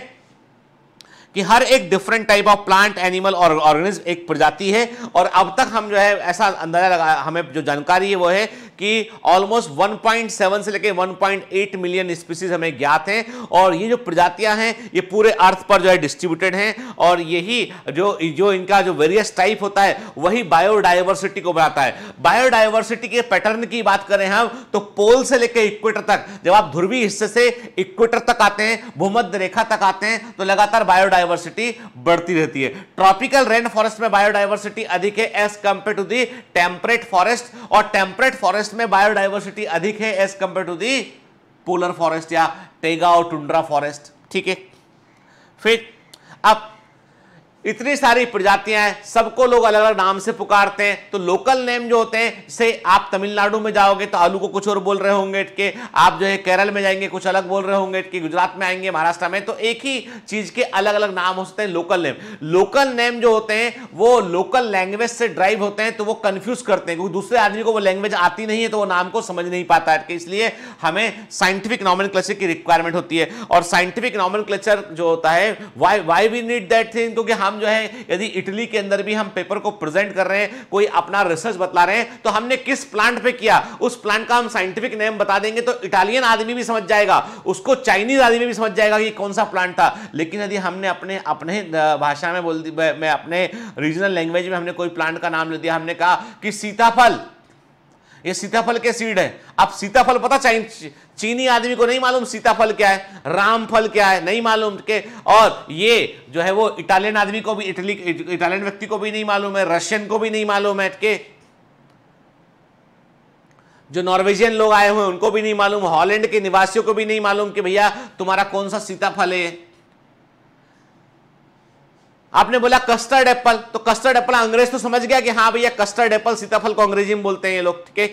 कि हर एक different type of plant animal और ऑर्गेनिज्म एक प्रजाति है और अब तक हम जो है ऐसा अंदाजा लगा हमें जो जानकारी है वो है कि ऑलमोस्ट 1.7 से लेकर 1.8 मिलियन स्पीसीज हमें ज्ञात हैं और ये जो प्रजातियां हैं ये पूरे अर्थ पर जो है डिस्ट्रीब्यूटेड हैं और यही जो जो इनका जो वेरियस टाइप होता है वही बायोडाइवर्सिटी को बनाता है बायोडाइवर्सिटी के पैटर्न की बात करें हम तो पोल से लेकर इक्वेटर तक जब आप ध्रुवी हिस्से से इक्वेटर तक आते हैं भूमध्य रेखा तक आते हैं तो लगातार बायोडाइवर्सिटी बढ़ती रहती है ट्रॉपिकल रेन फॉरेस्ट में बायोडाइवर्सिटी अधिक है as compare to the temperate forest और टेम्परेट फॉरेस्ट फॉरेस्ट में बायोडाइवर्सिटी अधिक है as compare to the polar forest या टेगा और टुंड्रा फॉरेस्ट ठीक है फिर अब इतनी सारी प्रजातियां हैं सबको लोग अलग अलग नाम से पुकारते हैं तो लोकल नेम जो होते हैं से आप तमिलनाडु में जाओगे तो आलू को कुछ और बोल रहे होंगे के आप जो है केरल में जाएंगे कुछ अलग बोल रहे होंगे के गुजरात में आएंगे महाराष्ट्र में तो एक ही चीज के अलग अलग नाम हो सकते हैं लोकल नेम लोकल नेम जो होते हैं वो लोकल लैंग्वेज से ड्राइव होते हैं तो वो कंफ्यूज करते हैं क्योंकि दूसरे आदमी को वो लैंग्वेज आती नहीं है तो वो नाम को समझ नहीं पाता है तो इसलिए हमें साइंटिफिक नॉमन की रिक्वायरमेंट होती है और साइंटिफिक नॉमन जो होता है why why we need that thing क्योंकि हम हम जो है यदि इटली के अंदर भी हम पेपर को प्रेजेंट कर रहे हैं कोई अपना रिसर्च बता रहे हैं तो हमने किस प्लांट पे किया उस प्लांट का हम साइंटिफिक नेम बता देंगे तो इटालियन आदमी भी समझ जाएगा उसको चाइनीज आदमी भी समझ जाएगा कि कौन सा प्लांट था लेकिन यदि हमने अपने अपने भाषा में बोल मैं अपने रीजनल लैंग्वेज में हमने कोई प्लांट का नाम ले दिया हमने कहा कि सीताफल ये सीताफल के सीड है अब सीताफल पता चाहिए चीनी आदमी को नहीं मालूम सीताफल क्या है रामफल क्या है नहीं मालूम के और ये जो है वो इटालियन आदमी को भी इटली इटालियन व्यक्ति को भी नहीं मालूम है रशियन को भी नहीं मालूम है के जो नॉर्वेजियन लोग आए हुए उनको भी नहीं मालूम हॉलैंड के निवासियों को भी नहीं मालूम कि भैया तुम्हारा कौन सा सीताफल है आपने बोला कस्टर्ड एप्पल तो कस्टर्ड एप्पल अंग्रेज तो समझ गया कि हाँ भैया कस्टर्ड एप्पल सीताफल को अंग्रेजी में बोलते हैं ये लोग ठीक है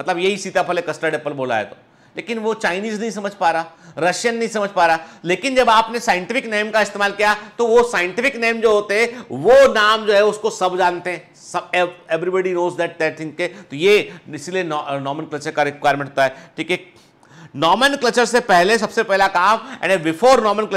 मतलब यही सीताफल है कस्टर्ड एप्पल बोला है तो लेकिन वो चाइनीज नहीं समझ पा रहा रशियन नहीं समझ पा रहा लेकिन जब आपने साइंटिफिक नेम का इस्तेमाल किया तो वो साइंटिफिक नेम जो होते हैं वो नाम जो है उसको सब जानते हैं सब everybody knows that that thing के तो ये इसीलिए नॉमन नौ, का रिक्वायरमेंट होता है ठीक है नॉमन से पहले सबसे पहला काम एंड बिफोर नॉमन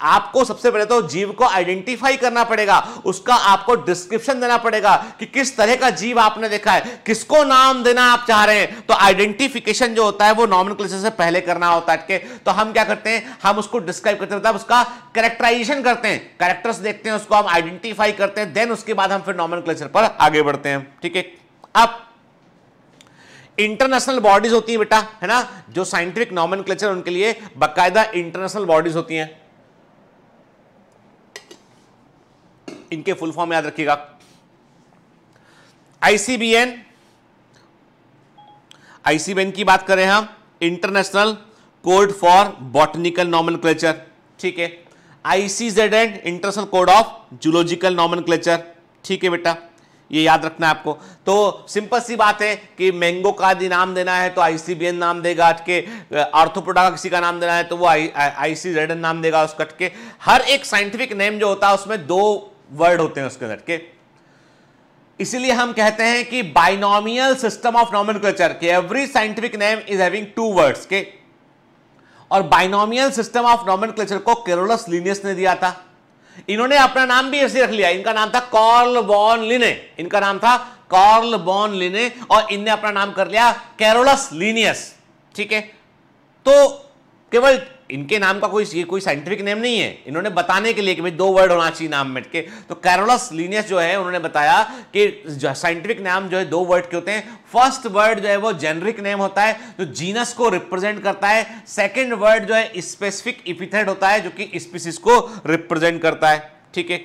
आपको सबसे पहले तो जीव को आइडेंटिफाई करना पड़ेगा उसका आपको डिस्क्रिप्शन देना पड़ेगा कि किस तरह का जीव आपने देखा है किसको नाम देना आप चाह रहे हैं तो आइडेंटिफिकेशन जो होता है वो नॉमन से पहले करना होता है तो हम क्या करते हैं हम उसको डिस्क्राइब करते हैं मतलब उसका करेक्टराइजेशन करते हैं करेक्टर्स देखते हैं उसको हम आइडेंटिफाई करते हैं देन उसके बाद हम फिर नॉमन पर आगे बढ़ते हैं ठीक है अब इंटरनेशनल बॉडीज होती है बेटा है ना जो साइंटिफिक नॉमन उनके लिए बाकायदा इंटरनेशनल बॉडीज होती हैं इनके फुल फॉर्म याद रखिएगा आईसीबीएन आईसीबीएन की बात करें हम इंटरनेशनल कोड फॉर बॉटनिकल नॉमन ठीक है ICZ and international code of zoological नॉमन ठीक है बेटा ये याद रखना है आपको तो सिंपल सी बात है कि मैंगो का यदि नाम देना है तो आईसीबीएन नाम देगा अटके आर्थोपोडा का किसी का नाम देना है तो वो आई आई सी नाम देगा उसको अटके हर एक साइंटिफिक नेम जो होता है उसमें दो वर्ड होते हैं उसके अटके इसीलिए हम कहते हैं कि बाइनोमियल सिस्टम ऑफ कल्चर के every scientific name is having two words के और बाइनोमियल सिस्टम ऑफ कल्चर को केरोलस लीनियस ने दिया था इन्होंने अपना नाम भी ऐसे रख लिया इनका नाम था कॉर्ल बॉन लिने इनका नाम था कॉर्ल बॉन लिने और इनने अपना नाम कर लिया कैरोलस लीनियस ठीक है तो केवल इनके नाम का कोई ये कोई साइंटिफिक नेम नहीं है इन्होंने बताने के लिए कि भाई दो वर्ड होना चाहिए नाम में के तो कैरोलस लीनियस जो है उन्होंने बताया कि साइंटिफिक नाम जो है दो वर्ड के होते हैं फर्स्ट वर्ड जो है वो जेनरिक नेम होता है जो जीनस को रिप्रेजेंट करता है सेकेंड वर्ड जो है स्पेसिफिक इपिथेड होता है जो कि स्पीसीज को रिप्रेजेंट करता है ठीक है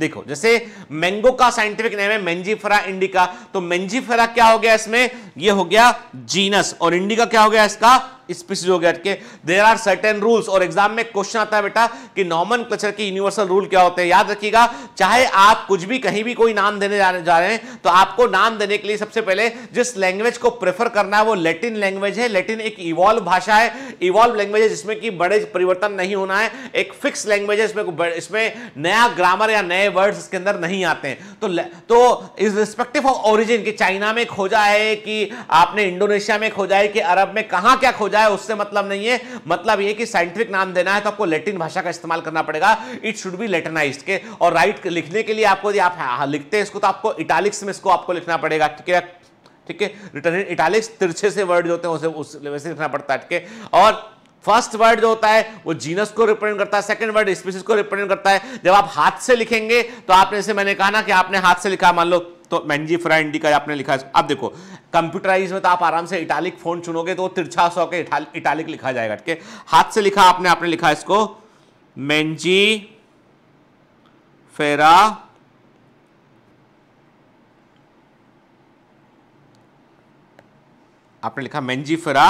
देखो जैसे मैंगो का साइंटिफिक नेम है मेंजीफेरा इंडिका तो मेंजीफेरा क्या हो गया इसमें ये हो गया जीनस और इंडिका क्या हो गया इसका स्पीसीज हो गया के देर आर सर्टेन रूल्स और एग्जाम में क्वेश्चन आता है बेटा कि नॉर्मन क्लचर की यूनिवर्सल रूल क्या होते हैं याद रखिएगा चाहे आप कुछ भी कहीं भी कोई नाम देने जा रहे हैं तो आपको नाम देने के लिए सबसे पहले जिस लैंग्वेज को प्रेफर करना है वो लेटिन लैंग्वेज है लेटिन एक इवॉल्व भाषा है इवॉल्व लैंग्वेज है जिसमें कि बड़े परिवर्तन नहीं होना है एक फिक्स लैंग्वेज है इसमें इसमें नया ग्रामर या नए वर्ड्स इसके अंदर नहीं आते तो तो इज रिस्पेक्टिव ऑफ ओरिजिन कि चाइना में खोजा है कि आपने इंडोनेशिया में खोजा है कि अरब में कहाँ क्या खोजा जाए उससे मतलब नहीं है मतलब ये कि साइंटिफिक नाम देना है तो आपको लेटिन भाषा का इस्तेमाल करना पड़ेगा इट शुड बी लेटनाइज के और राइट लिखने के लिए आपको यदि आप हाँ, हाँ, लिखते हैं इसको तो आपको इटालिक्स में इसको आपको लिखना पड़ेगा ठीक है ठीक है रिटर्न इटालिक्स तिरछे से वर्ड जो होते हैं उसे उस वैसे लिखना पड़ता है ठीक है और फर्स्ट वर्ड जो होता है वो जीनस को रिप्रेजेंट करता है सेकंड वर्ड स्पीसीज को रिप्रेजेंट करता है जब आप हाथ से लिखेंगे तो आपने से मैंने कहा ना कि आपने हाथ से लिखा मान लो तो मैंजी फ्राइंडी का आपने लिखा है अब देखो कंप्यूटराइज में तो आप आराम से इटालिक फोन चुनोगे तो तिरछा सौ के इटालिक लिखा जाएगा ठीक है हाथ से लिखा आपने आपने लिखा इसको मैंजी फेरा आपने लिखा मैंजी फेरा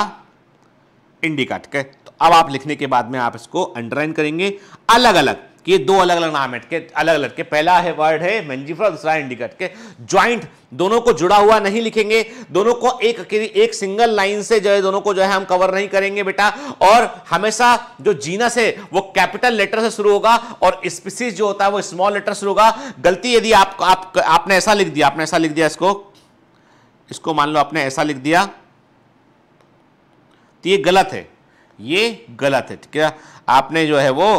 इंडिका ठीक है तो अब आप लिखने के बाद में आप इसको अंडरलाइन करेंगे अलग अलग कि ये दो अलग अलग नाम है के अलग अलग के पहला है वर्ड है मंजीफर दूसरा इंडिकेट के ज्वाइंट दोनों को जुड़ा हुआ नहीं लिखेंगे दोनों को एक एक सिंगल लाइन से जो है दोनों को जो है हम कवर नहीं करेंगे बेटा और हमेशा जो जीनस है वो कैपिटल लेटर से शुरू होगा और स्पीसीज जो होता है वो स्मॉल लेटर शुरू होगा गलती यदि आप, आप आपने ऐसा लिख दिया आपने ऐसा लिख दिया इसको इसको मान लो आपने ऐसा लिख दिया तो ये गलत है ये गलत है ठीक है आपने जो है वो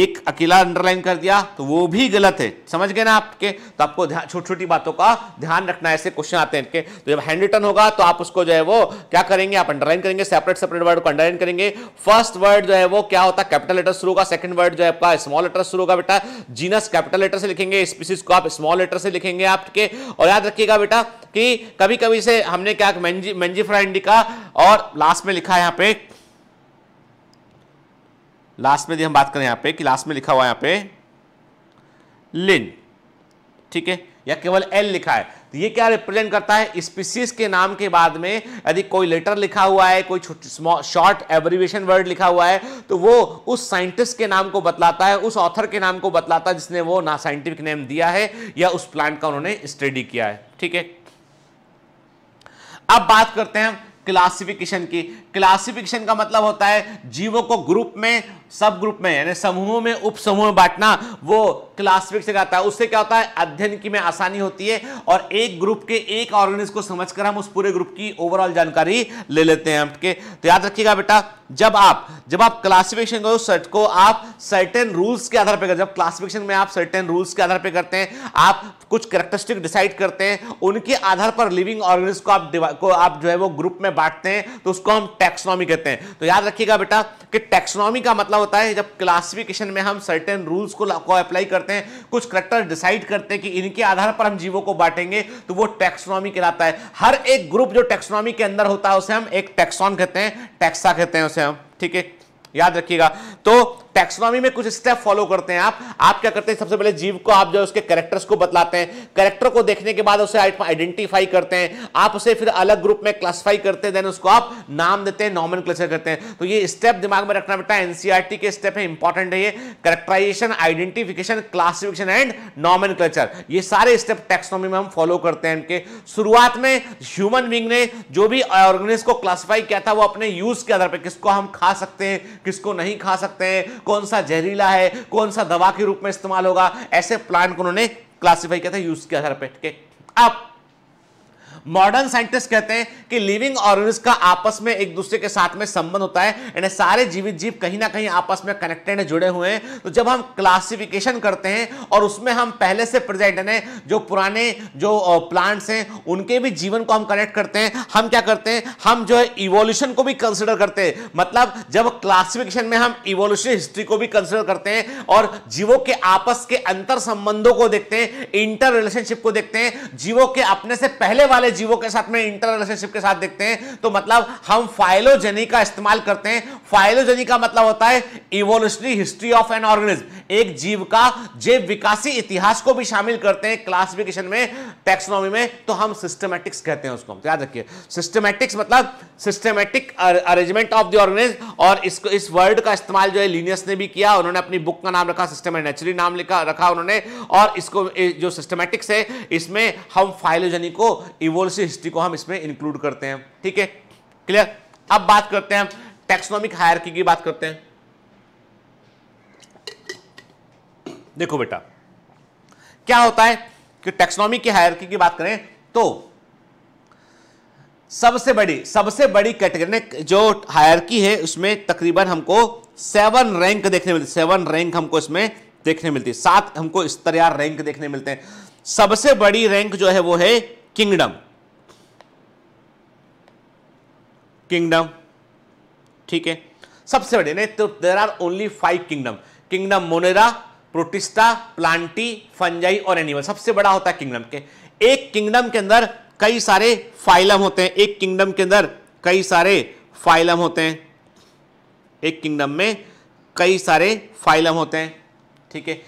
एक अकेला अंडरलाइन कर दिया तो वो भी गलत है समझ गए ना आपके तो आपको छोटी छोटी बातों का ध्यान रखना ऐसे क्वेश्चन आते हैं इनके तो जब हैंड रिटर्न होगा तो आप उसको जो है वो क्या करेंगे आप अंडरलाइन करेंगे सेपरेट सेपरेट वर्ड को अंडरलाइन करेंगे फर्स्ट वर्ड जो है वो क्या होता है कैपिटल लेटर शुरू होगा सेकंड वर्ड जो है आपका स्मॉल लेटर शुरू होगा बेटा जीनस कैपिटल लेटर से लिखेंगे स्पीसीज को आप स्मॉल लेटर से लिखेंगे आपके और याद रखिएगा बेटा कि कभी कभी से हमने क्या मंजी मंजी फ्राइंडी का और लास्ट में लिखा है यहाँ पे लास्ट में यदि हम बात करें यहाँ पे कि लास्ट में लिखा हुआ यहाँ पे लिन ठीक है या केवल एल लिखा है तो ये क्या रिप्रेजेंट करता है स्पीसीज के नाम के बाद में यदि कोई लेटर लिखा हुआ है कोई शॉर्ट एब्रीवेशन वर्ड लिखा हुआ है तो वो उस साइंटिस्ट के नाम को बतलाता है उस ऑथर के नाम को बतलाता है जिसने वो ना साइंटिफिक नेम दिया है या उस प्लांट का उन्होंने स्टडी किया है ठीक है अब बात करते हैं क्लासिफिकेशन की क्लासिफिकेशन का मतलब होता है जीवों को ग्रुप में सब ग्रुप में यानी समूहों में उप समूह में बांटना वो क्लासिफिक से कहता है उससे क्या होता है अध्ययन की में आसानी होती है और एक ग्रुप के एक ऑर्गेनिज्म को समझकर हम उस पूरे ग्रुप की ओवरऑल जानकारी ले लेते हैं आपके तो याद रखिएगा बेटा जब आप जब आप क्लासिफिकेशन करो सर्ट को आप सर्टेन रूल्स के आधार पर करते जब क्लासिफिकेशन में आप सर्टेन रूल्स के आधार पर करते हैं आप कुछ करेक्टरिस्टिक डिसाइड करते हैं उनके आधार पर लिविंग ऑर्गेनिज्म को आप को आप जो है वो ग्रुप में बांटते हैं तो उसको हम टेक्सोनॉमी कहते हैं तो याद रखिएगा बेटा कि टेक्सोनॉमी का मतलब होता है जब क्लासिफिकेशन में हम सर्टेन रूल्स को, अप्लाई करते हैं कुछ करेक्टर डिसाइड करते हैं कि इनके आधार पर हम जीवों को बांटेंगे तो वो टेक्सोनॉमी कहलाता है हर एक ग्रुप जो टेक्सोनॉमी के अंदर होता है उसे हम एक टेक्सॉन कहते हैं टैक्सा कहते हैं उसे हम ठीक है याद रखिएगा तो टेक्सोनॉमी में कुछ स्टेप फॉलो करते हैं आप आप क्या करते हैं सबसे पहले जीव को आप जो है उसके कैरेक्टर्स को बतलाते हैं कैरेक्टर को देखने के बाद उसे आइडेंटिफाई करते हैं आप उसे फिर अलग ग्रुप में क्लासिफाई करते हैं देन उसको आप नाम देते हैं नॉमन करते हैं तो ये स्टेप दिमाग में रखना बेटा एनसीआरटी e के स्टेप है इंपॉर्टेंट है ये करेक्टराइजेशन आइडेंटिफिकेशन क्लासिफिकेशन एंड नॉमन ये सारे स्टेप टेक्सोनॉमी में हम फॉलो करते हैं इनके शुरुआत में ह्यूमन बींग ने जो भी ऑर्गेनिज को क्लासिफाई किया था वो अपने यूज के आधार पर किसको हम खा सकते हैं किसको नहीं खा सकते हैं कौन सा जहरीला है कौन सा दवा के रूप में इस्तेमाल होगा ऐसे प्लांट को उन्होंने क्लासीफाई किया था यूज के आधार पर अब मॉडर्न साइंटिस्ट कहते हैं कि लिविंग ऑर्गेनिज्म का आपस में एक दूसरे के साथ में संबंध होता है यानी सारे जीवित जीव कहीं ना कहीं आपस में कनेक्टेड है जुड़े हुए हैं तो जब हम क्लासिफिकेशन करते हैं और उसमें हम पहले से प्रेजेंट है जो पुराने जो प्लांट्स हैं उनके भी जीवन को हम कनेक्ट करते हैं हम क्या करते हैं हम जो है इवोल्यूशन को भी कंसिडर करते हैं मतलब जब क्लासिफिकेशन में हम इवोल्यूशन हिस्ट्री को भी कंसिडर करते हैं और जीवों के आपस के अंतर संबंधों को देखते हैं इंटर रिलेशनशिप को देखते हैं जीवों के अपने से पहले वाले जीवों के साथ में इंटर रिलेशनशिप के साथ देखते हैं तो मतलब हम फाइलोजेनी का इस्तेमाल करते हैं फाइलोजेनी का मतलब होता है evolutionary history of an organism एक जीव का जैव विकासी इतिहास को भी शामिल करते हैं क्लासिफिकेशन में टेक्सोनॉमी में तो हम सिस्टमेटिक्स कहते हैं उसको याद रखिए सिस्टमेटिक्स मतलब systematic arrangement of the organism और इसको इस वर्ड का इस्तेमाल जो है लीनियस ने भी किया उन्होंने अपनी बुक का नाम रखा सिस्टम एंड नेचुरी नाम लिखा रखा उन्होंने और इसको जो सिस्टमेटिक्स है इसमें हम फाइलोजेनी को इवो ओवरऑल हिस्ट्री को हम इसमें इंक्लूड करते हैं ठीक है क्लियर अब बात करते हैं टेक्सोनॉमिक हायरकी की बात करते हैं देखो बेटा क्या होता है कि टेक्सोनॉमी की की बात करें तो सबसे बड़ी सबसे बड़ी कैटेगरी जो हायरकी है उसमें तकरीबन हमको सेवन रैंक देखने मिलती सेवन रैंक हमको इसमें देखने मिलती सात हमको स्तर रैंक देखने मिलते हैं सबसे बड़ी रैंक जो है वो है किंगडम किंगडम ठीक है सबसे बड़े नहीं तो there are only five kingdom kingdom monera protista plantae fungi और एनिमल सबसे बड़ा होता है किंगडम के एक किंगडम के अंदर कई सारे फाइलम होते हैं एक किंगडम के अंदर कई सारे फाइलम होते हैं एक किंगडम में कई सारे फाइलम होते हैं ठीक है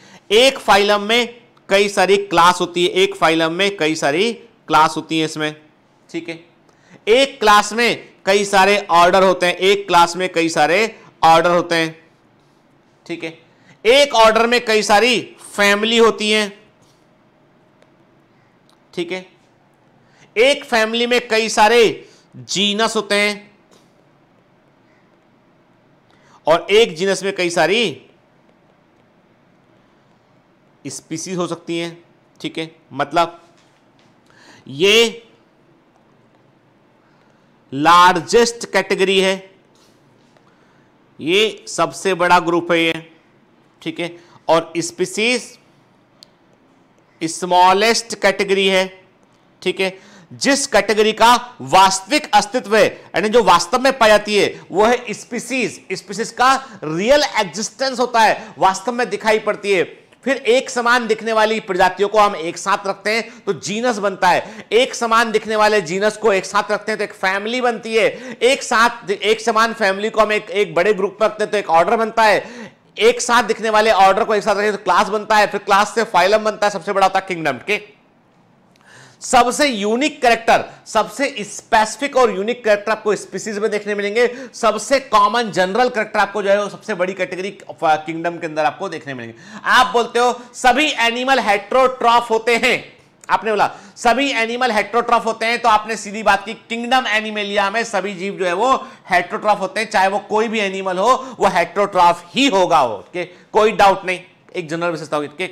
एक फाइलम में कई सारी क्लास होती है एक फाइलम में कई सारी क्लास होती है इसमें ठीक है एक क्लास में कई सारे ऑर्डर होते हैं एक क्लास में कई सारे ऑर्डर होते हैं ठीक है एक ऑर्डर में कई सारी फैमिली होती हैं ठीक है एक फैमिली में कई सारे जीनस होते हैं और एक जीनस में कई सारी स्पीसीज हो सकती हैं ठीक है मतलब ये लार्जेस्ट कैटेगरी है ये सबसे बड़ा ग्रुप है ये ठीक है और स्पीसीज स्मॉलेस्ट कैटेगरी है ठीक है जिस कैटेगरी का वास्तविक अस्तित्व है यानी जो वास्तव में पाई जाती है वो है स्पीसीज स्पीसीज का रियल एग्जिस्टेंस होता है वास्तव में दिखाई पड़ती है फिर एक समान दिखने वाली प्रजातियों को हम एक साथ रखते हैं तो जीनस बनता है एक समान दिखने वाले जीनस को एक साथ रखते हैं तो एक फैमिली बनती है एक साथ एक समान फैमिली को हम एक, एक बड़े ग्रुप में रखते हैं तो एक ऑर्डर बनता है एक साथ दिखने वाले ऑर्डर को एक साथ रखें तो क्लास बनता है फिर क्लास से फाइलम बनता है सबसे बड़ा होता है किंगडम के सबसे यूनिक करेक्टर सबसे स्पेसिफिक और यूनिक करेक्टर आपको स्पीसीज में देखने मिलेंगे सबसे कॉमन जनरल करेक्टर आपको जो है वो सबसे बड़ी कैटेगरी किंगडम uh, के अंदर आपको देखने मिलेंगे आप बोलते हो सभी एनिमल हेट्रोट्रॉफ होते हैं आपने बोला सभी एनिमल हेट्रोट्रॉफ होते हैं तो आपने सीधी बात की किंगडम एनिमेलिया में सभी जीव जो है वो हेट्रोट्रॉफ होते हैं चाहे वो कोई भी एनिमल हो वो हेट्रोट्रॉफ ही होगा हो के कोई डाउट नहीं एक जनरल विशेषता होगी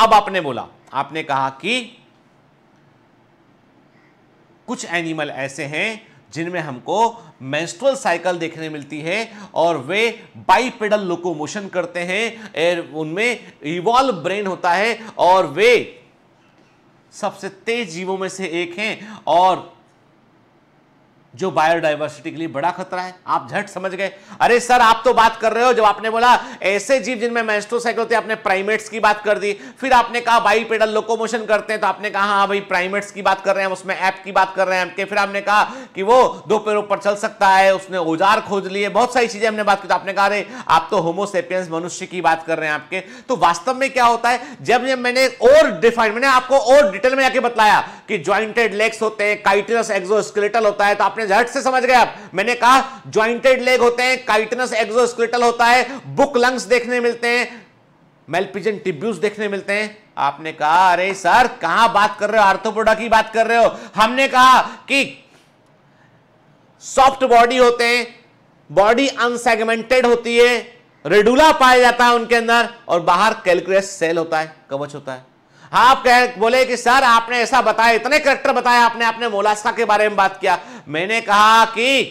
अब आपने बोला आपने कहा कि कुछ एनिमल ऐसे हैं जिनमें हमको मेंस्ट्रुअल साइकिल देखने मिलती है और वे बाईपेडल लोकोमोशन करते हैं उनमें इवॉल्व ब्रेन होता है और वे सबसे तेज जीवों में से एक हैं और जो बायोडाइवर्सिटी के लिए बड़ा खतरा है आप झट समझ गए अरे सर आप तो बात कर रहे हो जब आपने बोला ऐसे जीव जिनमें मैस्ट्रोसाइकिल होते आपने प्राइमेट्स की बात कर दी फिर आपने कहा बाई पेडल लोकोमोशन करते हैं तो आपने कहा हाँ भाई प्राइमेट्स की बात कर रहे हैं उसमें ऐप की बात कर रहे हैं फिर आपने कहा कि वो दो पेड़ों पर चल सकता है उसने औजार खोज लिए बहुत सारी चीजें हमने बात की तो आपने कहा अरे आप तो होमोसेपियंस मनुष्य की बात कर रहे हैं आपके तो वास्तव में क्या होता है जब मैंने और डिफाइन मैंने आपको और डिटेल में आके बतलाया कि ज्वाइंटेड लेग्स होते हैं काइटिनस एक्सोस्केलेटल होता है तो आप आपने झट से समझ गए आप मैंने कहा ज्वाइंटेड लेग होते हैं काइटनस एक्सोस्क्रिटल होता है बुक लंग्स देखने मिलते हैं मेलपिजन टिब्यूस देखने मिलते हैं आपने कहा अरे सर कहा बात कर रहे हो आर्थोपोडा की बात कर रहे हो हमने कहा कि सॉफ्ट बॉडी होते हैं बॉडी अनसेगमेंटेड होती है रेडुला पाया जाता है उनके अंदर और बाहर कैलकुलस सेल होता है कवच होता है आप कह बोले कि सर आपने ऐसा बताया इतने करेक्टर बताया आपने आपने मोलास्का के बारे में बात किया मैंने कहा कि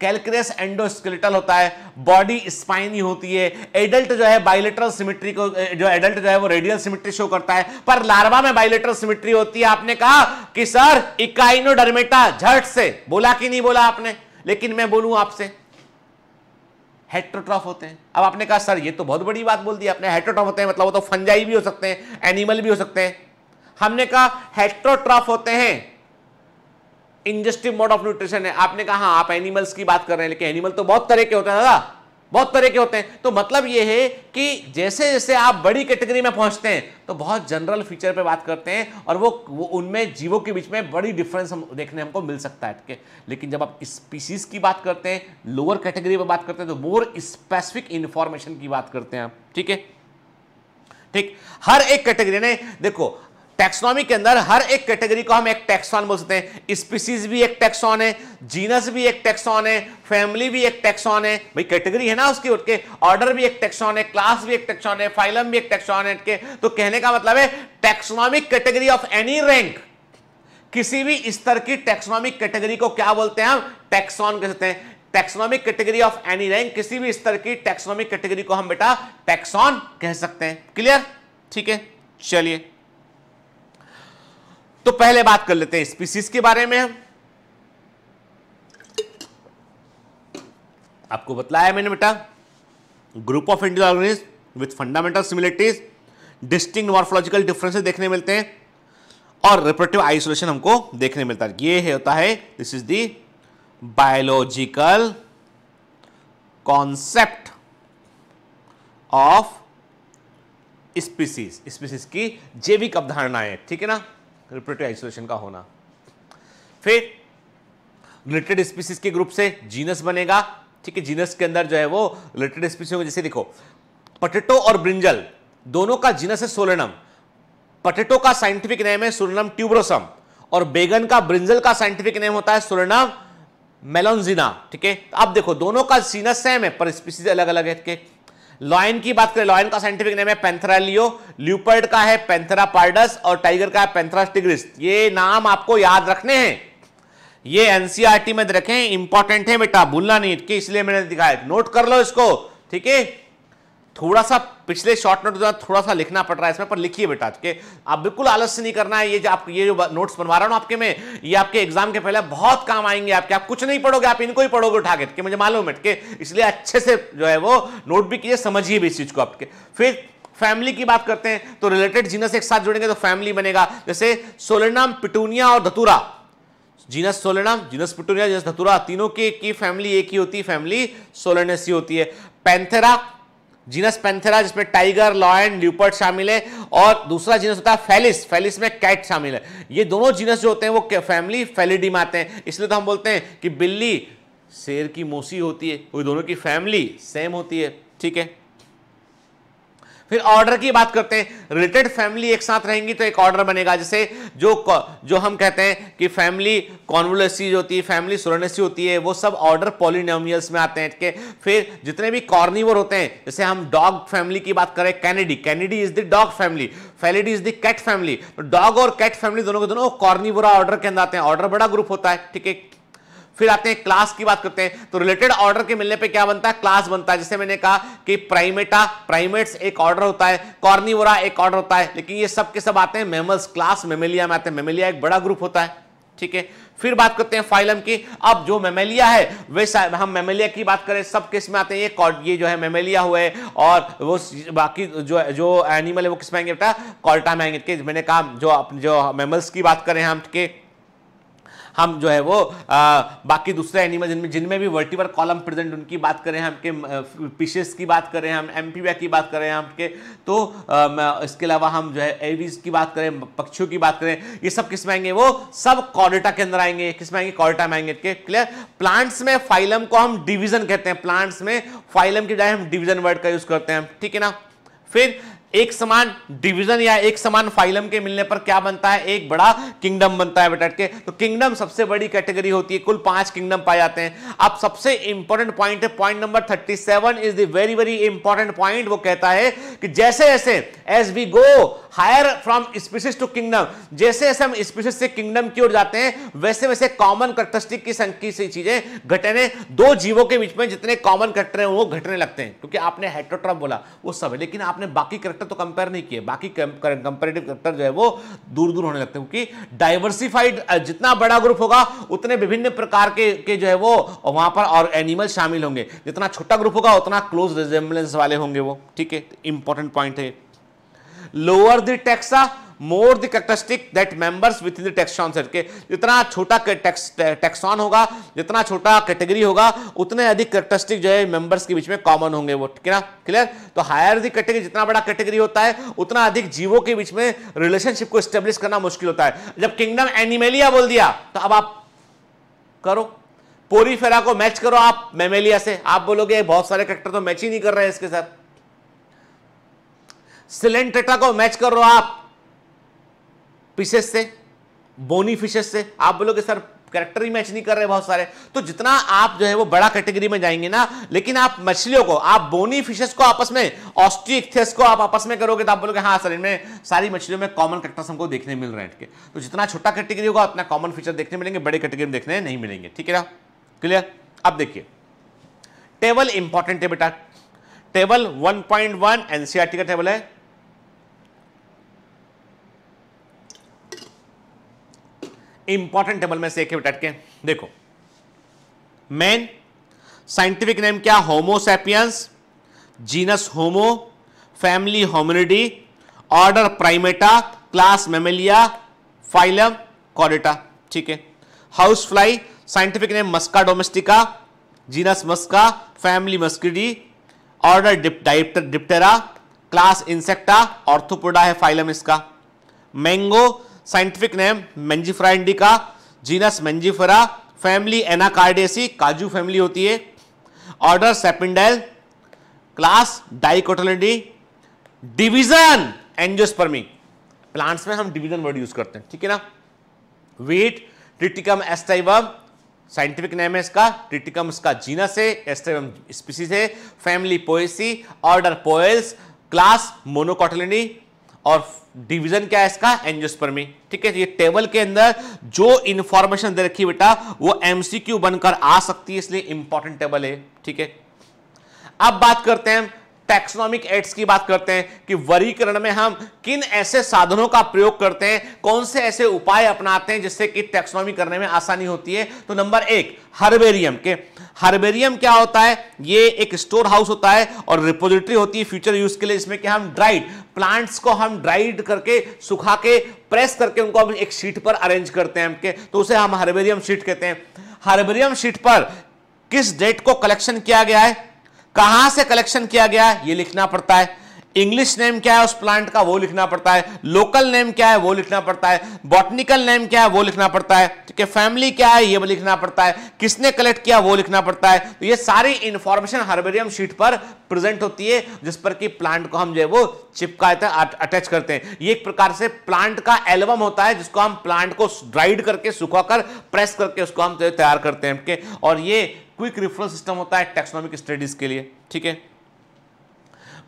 कैलकुलस एंडोस्केलेटल होता है बॉडी स्पाइनी होती है एडल्ट जो है बाइलेटरल सिमिट्री को जो एडल्ट जो है वो रेडियल सिमिट्री शो करता है पर लार्वा में बाइलेटरल सिमिट्री होती है आपने कहा कि सर इकाइनोडर्मेटा झट से बोला कि नहीं बोला आपने लेकिन मैं बोलूं आपसे हेट्रोट्रॉफ होते हैं अब आपने कहा सर ये तो बहुत बड़ी बात बोल दी आपने हेट्रोट्रॉफ होते हैं मतलब वो तो फंजाई भी हो सकते हैं एनिमल भी हो सकते हैं हमने कहा हेट्रोट्रॉफ होते हैं इंजेस्टिव मोड ऑफ न्यूट्रिशन है आपने कहा हाँ आप एनिमल्स की बात कर रहे हैं लेकिन एनिमल तो बहुत तरह के होते हैं दादा बहुत तरह के होते हैं तो मतलब ये है कि जैसे जैसे आप बड़ी कैटेगरी में पहुंचते हैं तो बहुत जनरल फीचर पे बात करते हैं और वो, वो उनमें जीवों के बीच में बड़ी डिफरेंस हम देखने हमको मिल सकता है ठीक है लेकिन जब आप स्पीसीज की बात करते हैं लोअर कैटेगरी में बात करते हैं तो मोर स्पेसिफिक इंफॉर्मेशन की बात करते हैं आप ठीक है ठीक हर एक कैटेगरी ने देखो टैक्सोनॉमी के अंदर हर एक कैटेगरी को हम एक टैक्सॉन बोल सकते हैं स्पीसीज भी एक टैक्सॉन है जीनस भी एक टैक्सॉन है फैमिली भी एक टैक्सॉन है भाई कैटेगरी है ना उसकी उठ के ऑर्डर भी एक टैक्सॉन है क्लास भी एक टैक्सॉन है फाइलम भी एक टैक्सॉन है के तो कहने का मतलब है taxonomic category of any rank किसी भी स्तर की टैक्सोनॉमिक कैटेगरी को क्या बोलते हैं हम टैक्सॉन कह सकते हैं taxonomic category of any rank किसी भी स्तर की टैक्सोनॉमिक कैटेगरी को हम बेटा टैक्सॉन कह सकते हैं क्लियर ठीक है चलिए तो पहले बात कर लेते हैं स्पीसीज के बारे में हम आपको बतलाया मैंने बेटा group of Indian organisms with fundamental similarities distinct morphological differences देखने मिलते हैं और रिपोर्टिव आइसोलेशन हमको देखने मिलता है ये है होता है this is the biological concept of species species की जैविक अवधारणाएं ठीक है ना रिप्रोटिव आइसोलेशन का होना फिर रिलेटेड स्पीसीज के ग्रुप से जीनस बनेगा ठीक है जीनस के अंदर जो है वो रिलेटेड स्पीसीज होंगे जैसे देखो पटेटो और ब्रिंजल दोनों का जीनस है सोलेनम पटेटो का साइंटिफिक नेम है सोलेनम ट्यूब्रोसम और बैगन का ब्रिंजल का साइंटिफिक नेम होता है सोलेनम मेलोनजिना ठीक है अब तो देखो दोनों का जीनस सेम है पर स्पीसीज अलग अलग है है लॉयन की बात करें लॉयन का साइंटिफिक नेम है पेंथरा लियो ल्यूपर्ड का है पेंथरा पार्डस और टाइगर का है पेंथरा टिग्रिस ये नाम आपको याद रखने हैं ये एनसीआरटी e में रखें इंपॉर्टेंट है बेटा भूलना नहीं इसलिए मैंने दिखाया नोट कर लो इसको ठीक है थोड़ा सा पिछले शॉर्ट नोट जो थोड़ा सा लिखना पड़ रहा है इसमें पर लिखिए बेटा के आप बिल्कुल आलस्य नहीं करना है ये जो आप ये जो नोट्स बनवा रहा हूँ आपके में ये आपके एग्जाम के पहले बहुत काम आएंगे आपके आप कुछ नहीं पढ़ोगे आप इनको ही पढ़ोगे उठा के मुझे मालूम है के इसलिए अच्छे से जो है वो नोट भी कीजिए समझिए भी इस चीज़ को आपके फिर फैमिली की बात करते हैं तो रिलेटेड जीनस एक साथ जुड़ेंगे तो फैमिली बनेगा जैसे सोलेनाम पिटूनिया और Datura genus Solanum genus Petunia genus Datura तीनों की, की फैमिली एक ही होती है फैमिली सोलेनस होती है पैंथेरा जीनस पेंथेरा जिसमें टाइगर लॉयन ल्यूपर्ट शामिल है और दूसरा जीनस होता है फैलिस फेलिस में कैट शामिल है ये दोनों जीनस जो होते हैं वो फैमिली फेलिडी में आते हैं इसलिए तो हम बोलते हैं कि बिल्ली शेर की मोसी होती है वो दोनों की फैमिली सेम होती है ठीक है फिर ऑर्डर की बात करते हैं रिलेटेड फैमिली एक साथ रहेंगी तो एक ऑर्डर बनेगा जैसे जो जो हम कहते हैं कि फैमिली जो होती है फैमिली सुरनसी होती है वो सब ऑर्डर पॉलिनोमियल्स में आते हैं ठीक है फिर जितने भी कॉर्निवर होते हैं जैसे हम डॉग फैमिली की बात करें Canidae Canidae is the dog family Felidae is the cat family तो डॉग और कैट फैमिली दोनों के दोनों कॉर्निवरा ऑर्डर के अंदर आते हैं ऑर्डर बड़ा ग्रुप होता है ठीक है फिर आते हैं क्लास की बात करते हैं तो रिलेटेड ऑर्डर के मिलने पे क्या बनता है क्लास बनता है जैसे मैंने कहा कि प्राइमेटा प्राइमेट्स एक ऑर्डर होता है कॉर्निवोरा एक ऑर्डर होता है लेकिन ये सब के सब आते हैं मेमल्स क्लास मेमेलिया में आते हैं मेमेलिया एक बड़ा ग्रुप होता है ठीक है फिर बात करते हैं फाइलम की अब जो मेमेलिया है वे हम मेमेलिया की बात करें सब किस में आते हैं ये ये जो है मेमेलिया हुए और वो बाकी जो जो एनिमल है वो किस में आएंगे बेटा कॉल्टा में आएंगे मैंने कहा जो अपने जो मेमल्स की बात करें हम ठीक है हम जो है वो आ, बाकी दूसरे एनिमल जिनमें जिनमें भी वर्टिवर कॉलम प्रेजेंट उनकी बात करें हम के पिशेस की बात करें हम एम की बात करें हम के तो आ, इसके अलावा हम जो है एवीज की बात करें पक्षियों की बात करें ये सब किस में आएंगे वो सब कॉर्डेटा के अंदर आएंगे किस में आएंगे कॉर्डेटा में आएंगे के क्लियर प्लांट्स में फाइलम को हम डिविजन कहते हैं प्लांट्स में फाइलम के बजाय हम डिविजन वर्ड का यूज करते हैं ठीक है ना फिर एक समान डिवीजन या एक समान फाइलम के मिलने पर क्या बनता है एक बड़ा किंगडम बनता है बेटा के तो किंगडम सबसे बड़ी कैटेगरी होती है कुल पांच किंगडम पाए जाते हैं अब सबसे इंपॉर्टेंट पॉइंट है point number thirty seven is the very very important point वो कहता है कि जैसे जैसे as we go higher from species to kingdom जैसे जैसे हम स्पीसीज से किंगडम की ओर जाते हैं वैसे वैसे कॉमन करेक्टरिस्टिक की संख्या से चीजें घटने दो जीवों के बीच में जितने कॉमन करेक्टर हैं वो घटने लगते हैं क्योंकि आपने हेट्रोट्रॉप बोला वो सब है लेकिन आपने बाकी सेक्टर तो कंपेयर नहीं किए बाकी कंपेरेटिव सेक्टर जो है वो दूर दूर होने लगते हैं क्योंकि डाइवर्सिफाइड जितना बड़ा ग्रुप होगा उतने विभिन्न प्रकार के के जो है वो वहां पर और एनिमल शामिल होंगे जितना छोटा ग्रुप होगा उतना क्लोज रिजेम्बलेंस वाले होंगे वो ठीक है इंपॉर्टेंट तो पॉइंट है lower the taxa more the characteristic that members within the taxon सेट के जितना छोटा टैक्सॉन होगा जितना छोटा कैटेगरी होगा उतने अधिक कैरेक्टरिस्टिक जो है मेंबर्स के बीच में कॉमन होंगे वो ठीक है ना क्लियर तो हायर दी कैटेगरी जितना बड़ा कैटेगरी होता है उतना अधिक जीवों के बीच में रिलेशनशिप को स्टेब्लिश करना मुश्किल होता है जब किंगडम एनिमेलिया बोल दिया तो अब आप करो पोरीफेरा को मैच करो आप मेमेलिया से आप बोलोगे बहुत सारे करेक्टर तो मैच ही नहीं कर रहे हैं इसके साथ सिलेंट्रेटा को मैच कर रहे हो आप पिशेस से बोनी फिशेस से आप बोलोगे सर करेक्टर ही मैच नहीं कर रहे बहुत सारे तो जितना आप जो है वो बड़ा कैटेगरी में जाएंगे ना लेकिन आप मछलियों को आप बोनी फिशेस को आपस में ऑस्ट्रिकथेस को आप आपस में करोगे तो आप बोलोगे हाँ सर इनमें सारी मछलियों में कॉमन करेक्टर्स हमको देखने मिल रहे हैं तो जितना छोटा कैटेगरी होगा उतना कॉमन फीचर देखने मिलेंगे बड़े कैटेगरी में देखने नहीं मिलेंगे ठीक है ना क्लियर अब देखिए टेबल इंपॉर्टेंट है बेटा टेबल वन एनसीआरटी का टेबल है इंपॉर्टेंट टेबल में से एक है के देखो मेन साइंटिफिक नेम क्या Homo sapiens genus Homo family Hominidae order Primata class Mammalia phylum Chordata ठीक है house fly scientific name Musca domestica genus Musca family Muscidae order Diptera class Insecta Arthropoda है फाइलम इसका mango scientific name Mangifera indica genus Mangifera family Anacardiaceae काजू family होती है order Sapindales class डाइकोटलिडी division Angiospermae plants में हम division word use करते हैं ठीक है ना wheat Triticum aestivum scientific name है इसका ट्रिटिकम इसका जीनस है एस्टाइवम स्पीसीज है family Poaceae order Poales class Monocotyledonae और डिवीजन क्या है इसका एंजियोस्पर्मी ठीक है ये टेबल के अंदर जो इंफॉर्मेशन दे रखी बेटा वो एमसीक्यू बनकर आ सकती है इसलिए इंपॉर्टेंट टेबल है ठीक है अब बात करते हैं टैक्सोनॉमिक एड्स की बात करते हैं कि वर्गीकरण में हम किन ऐसे साधनों का प्रयोग करते हैं कौन से ऐसे उपाय अपनाते हैं जिससे कि टैक्सोनॉमी करने में आसानी होती है तो नंबर एक हर्बेरियम के हर्बेरियम क्या होता है ये एक स्टोर हाउस होता है और रिपोजिटरी होती है फ्यूचर यूज के लिए इसमें कि हम ड्राइड प्लांट्स को हम ड्राइड करके सुखा के प्रेस करके उनको हम एक शीट पर अरेंज करते हैं हमके तो उसे हम हर्बेरियम शीट कहते हैं हर्बेरियम शीट पर किस डेट को कलेक्शन किया गया है कहां से कलेक्शन किया गया ये लिखना पड़ता है इंग्लिश नेम क्या है उस प्लांट का वो लिखना पड़ता है लोकल नेम क्या है वो लिखना पड़ता है बॉटनिकल नेम क्या है वो लिखना पड़ता है ठीक है फैमिली क्या है ये लिखना पड़ता है किसने कलेक्ट किया वो लिखना पड़ता है तो ये सारी इंफॉर्मेशन हर्बेरियम शीट पर प्रेजेंट होती है जिस पर कि प्लांट को हम जो है वो चिपकाते हैं अटैच करते हैं ये एक प्रकार से प्लांट का एल्बम होता है जिसको हम प्लांट को ड्राइड करके सुखाकर प्रेस करके उसको हम तैयार करते हैं और ये क्विक रिफरल सिस्टम होता है टेक्सोनॉमिक स्टडीज के लिए ठीक है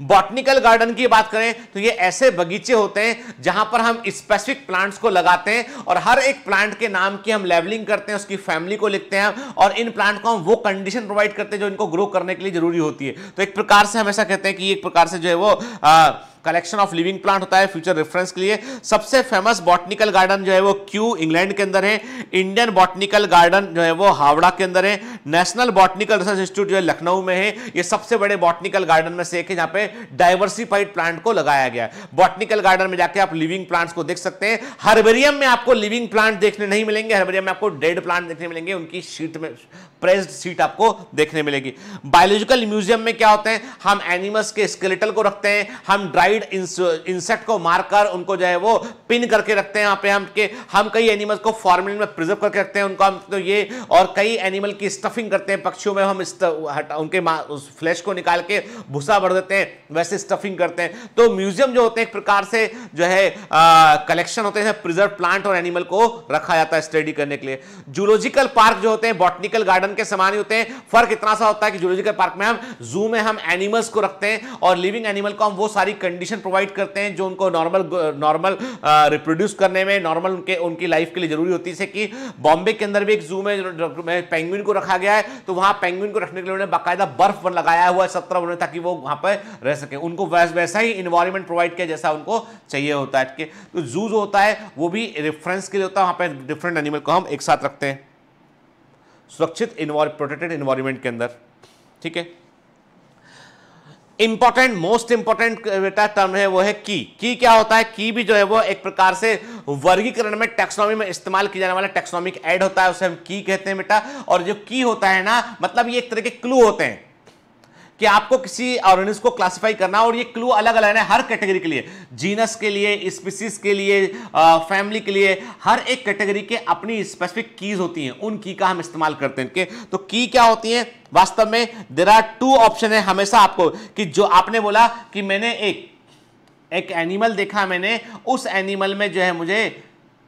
बॉटनिकल गार्डन की बात करें तो ये ऐसे बगीचे होते हैं जहां पर हम स्पेसिफिक प्लांट्स को लगाते हैं और हर एक प्लांट के नाम की हम लेवलिंग करते हैं उसकी फैमिली को लिखते हैं और इन प्लांट को हम वो कंडीशन प्रोवाइड करते हैं जो इनको ग्रो करने के लिए जरूरी होती है तो एक प्रकार से हमेशा कहते हैं कि एक प्रकार से जो है वो आ, कलेक्शन ऑफ लिविंग प्लांट होता है फ्यूचर रेफरेंस के लिए सबसे फेमस बॉटनिकल गार्डन जो है वो क्यू इंग्लैंड के अंदर है इंडियन बॉटनिकल गार्डन जो है वो हावड़ा के अंदर है नेशनल बॉटनिकल रिसर्च इंस्टीट्यूट जो है लखनऊ में है ये सबसे बड़े बॉटनिकल गार्डन में से एक है जहाँ पे डाइवर्सिफाइड प्लांट को लगाया गया है बॉटनिकल गार्डन में जाकर आप लिविंग प्लांट्स को देख सकते हैं हर्बेरियम में आपको लिविंग प्लांट देखने नहीं मिलेंगे हर्बेरियम में आपको डेड प्लांट देखने मिलेंगे उनकी शीट में प्रेस्ड सीट आपको देखने मिलेगी बायोलॉजिकल म्यूजियम में क्या होते हैं हम एनिमल्स के स्केलेटल को रखते हैं हम ड्राई साइड इंसेक्ट को मारकर उनको जो है वो पिन करके रखते हैं यहाँ पे हम के हम कई एनिमल्स को फॉर्मलिन में प्रिजर्व करके रखते हैं उनको हम तो ये और कई एनिमल की स्टफिंग करते हैं पक्षियों में हम हटा उनके उस फ्लैश को निकाल के भूसा भर देते हैं वैसे स्टफिंग करते हैं तो म्यूजियम जो होते हैं एक प्रकार से जो है कलेक्शन होते हैं प्रिजर्व प्लांट और एनिमल को रखा जाता है स्टडी करने के लिए जूलॉजिकल पार्क जो होते हैं बॉटनिकल गार्डन के समान ही होते हैं फर्क इतना सा होता है कि जूलॉजिकल पार्क में हम जू में हम एनिमल्स को रखते हैं और लिविंग एनिमल को हम वो सारी कंडीशन कंडीशन प्रोवाइड करते हैं जो उनको नॉर्मल नॉर्मल रिप्रोड्यूस करने में नॉर्मल उनके उनकी लाइफ के लिए जरूरी होती है जैसे कि बॉम्बे के अंदर भी एक जू में पेंगुइन को रखा गया है तो वहां पेंगुइन को रखने के लिए उन्होंने बाकायदा बर्फ लगाया हुआ है सत्रह उन्होंने ताकि वो वहां पर रह सके उनको वैस वैसा ही इन्वायरमेंट प्रोवाइड किया जैसा उनको चाहिए होता है तो जू जो होता है वो भी रेफरेंस के लिए होता है वहां पर डिफरेंट एनिमल को हम एक साथ रखते हैं सुरक्षित प्रोटेक्टेड इन्वायरमेंट के अंदर ठीक है इंपॉर्टेंट मोस्ट इंपॉर्टेंट बेटा टर्म है वो है की की क्या होता है की भी जो है वो एक प्रकार से वर्गीकरण में टेक्सोनॉमी में इस्तेमाल किया जाने वाला टेक्सोनॉमिक एड होता है उसे हम की कहते हैं बेटा और जो की होता है ना मतलब ये एक तरह के क्लू होते हैं कि आपको किसी ऑर्गेनिज को क्लासिफाई करना और ये क्लू अलग अलग है हर कैटेगरी के लिए जीनस के लिए स्पीसीज के लिए फैमिली के लिए हर एक कैटेगरी के अपनी स्पेसिफिक कीज होती हैं उन की का हम इस्तेमाल करते हैं तो की क्या होती है वास्तव में देर आर टू ऑप्शन है हमेशा आपको कि जो आपने बोला कि मैंने एक एक एनिमल देखा मैंने उस एनिमल में जो है मुझे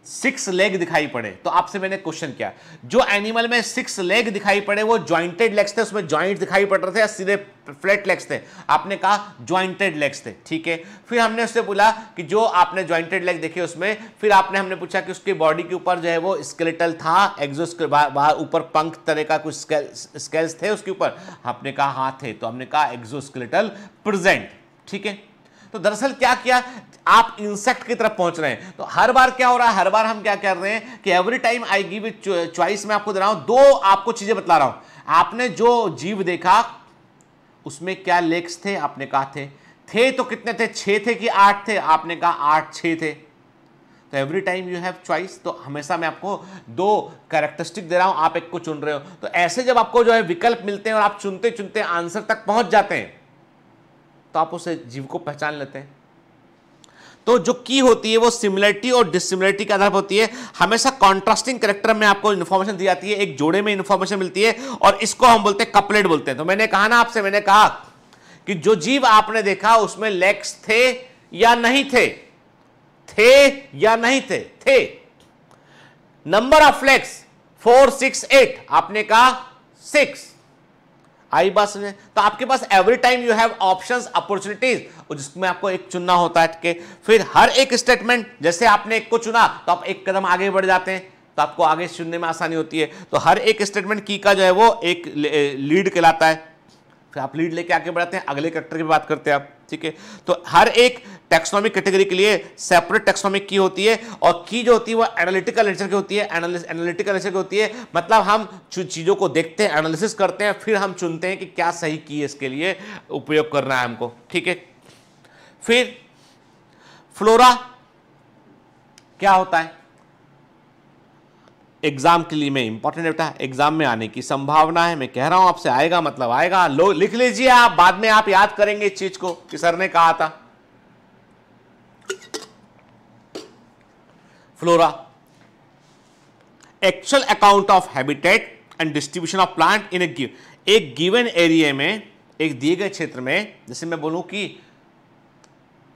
सिक्स लेग दिखाई पड़े तो आपसे मैंने क्वेश्चन किया जो एनिमल में सिक्स लेग दिखाई पड़े वो ज्वाइंटेड लेग्स थे उसमें ज्वाइंट दिखाई पड़ रहे थे या सीधे फ्लैट लेग्स थे आपने कहा ज्वाइंटेड लेग्स थे ठीक है फिर हमने उससे बोला कि जो आपने ज्वाइंटेड लेग देखे उसमें फिर आपने हमने पूछा कि उसकी बॉडी के ऊपर जो है वो स्केलेटल था एग्जो बाहर ऊपर पंख तरह का कुछ स्केल्स थे उसके ऊपर आपने कहा हाथ थे तो हमने कहा एग्जो प्रेजेंट ठीक है तो दरअसल क्या किया आप इंसेक्ट की तरफ पहुंच रहे हैं तो हर बार क्या हो रहा है हर बार हम क्या कर रहे हैं कि every time I give choice में आपको दे रहा हूं दो आपको चीजें बता रहा हूं आपने जो जीव देखा उसमें क्या लेग्स थे आपने कहा थे थे तो कितने थे छे थे कि आठ थे आपने कहा आठ छे थे तो every time you have choice तो हमेशा मैं आपको दो कैरेक्टरिस्टिक दे रहा हूं आप एक को चुन रहे हो तो ऐसे जब आपको जो है विकल्प मिलते हैं और आप चुनते चुनते आंसर तक पहुंच जाते हैं तो आप उसे जीव को पहचान लेते हैं तो जो की होती है वो सिमिलरिटी और डिसिमिलरिटी के आधार पर होती है हमेशा कॉन्ट्रास्टिंग करेक्टर में आपको इन्फॉर्मेशन दी जाती है एक जोड़े में इन्फॉर्मेशन मिलती है और इसको हम बोलते हैं कपलेट बोलते हैं तो मैंने कहा ना आपसे मैंने कहा कि जो जीव आपने देखा उसमें लेग्स थे या नहीं थे थे या नहीं थे थे number of legs four six eight आपने कहा सिक्स आई बात समझे तो आपके पास every time you have options opportunities जिसमें आपको एक चुनना होता है फिर हर एक स्टेटमेंट जैसे आपने एक को चुना तो आप एक कदम आगे बढ़ जाते हैं तो आपको आगे चुनने में आसानी होती है तो हर एक स्टेटमेंट की का जो है वो एक लीड कहलाता है फिर आप लीड लेके आगे बढ़ाते हैं अगले करेक्टर की बात करते हैं आप ठीक है तो हर एक टेक्सोनॉमिक कैटेगरी के लिए सेपरेट टेक्सोनॉमिक की होती है और की जो होती है वह एनालिटिकल नेचर की होती है एनालिटिकल नेचर की होती है मतलब हम चीज़ों को देखते हैं एनालिसिस करते हैं फिर हम चुनते हैं कि क्या सही की है इसके लिए उपयोग करना है हमको ठीक है फिर फ्लोरा क्या होता है एग्जाम के लिए मैं इंपॉर्टेंट रहता है एग्जाम में आने की संभावना है मैं कह रहा हूं आपसे आएगा मतलब आएगा लो लिख लीजिए आप बाद में आप याद करेंगे इस चीज को कि सर ने कहा था flora actual account of habitat and distribution of plant in एक गिवन एरिया में एक दिए गए क्षेत्र में जैसे मैं बोलूं कि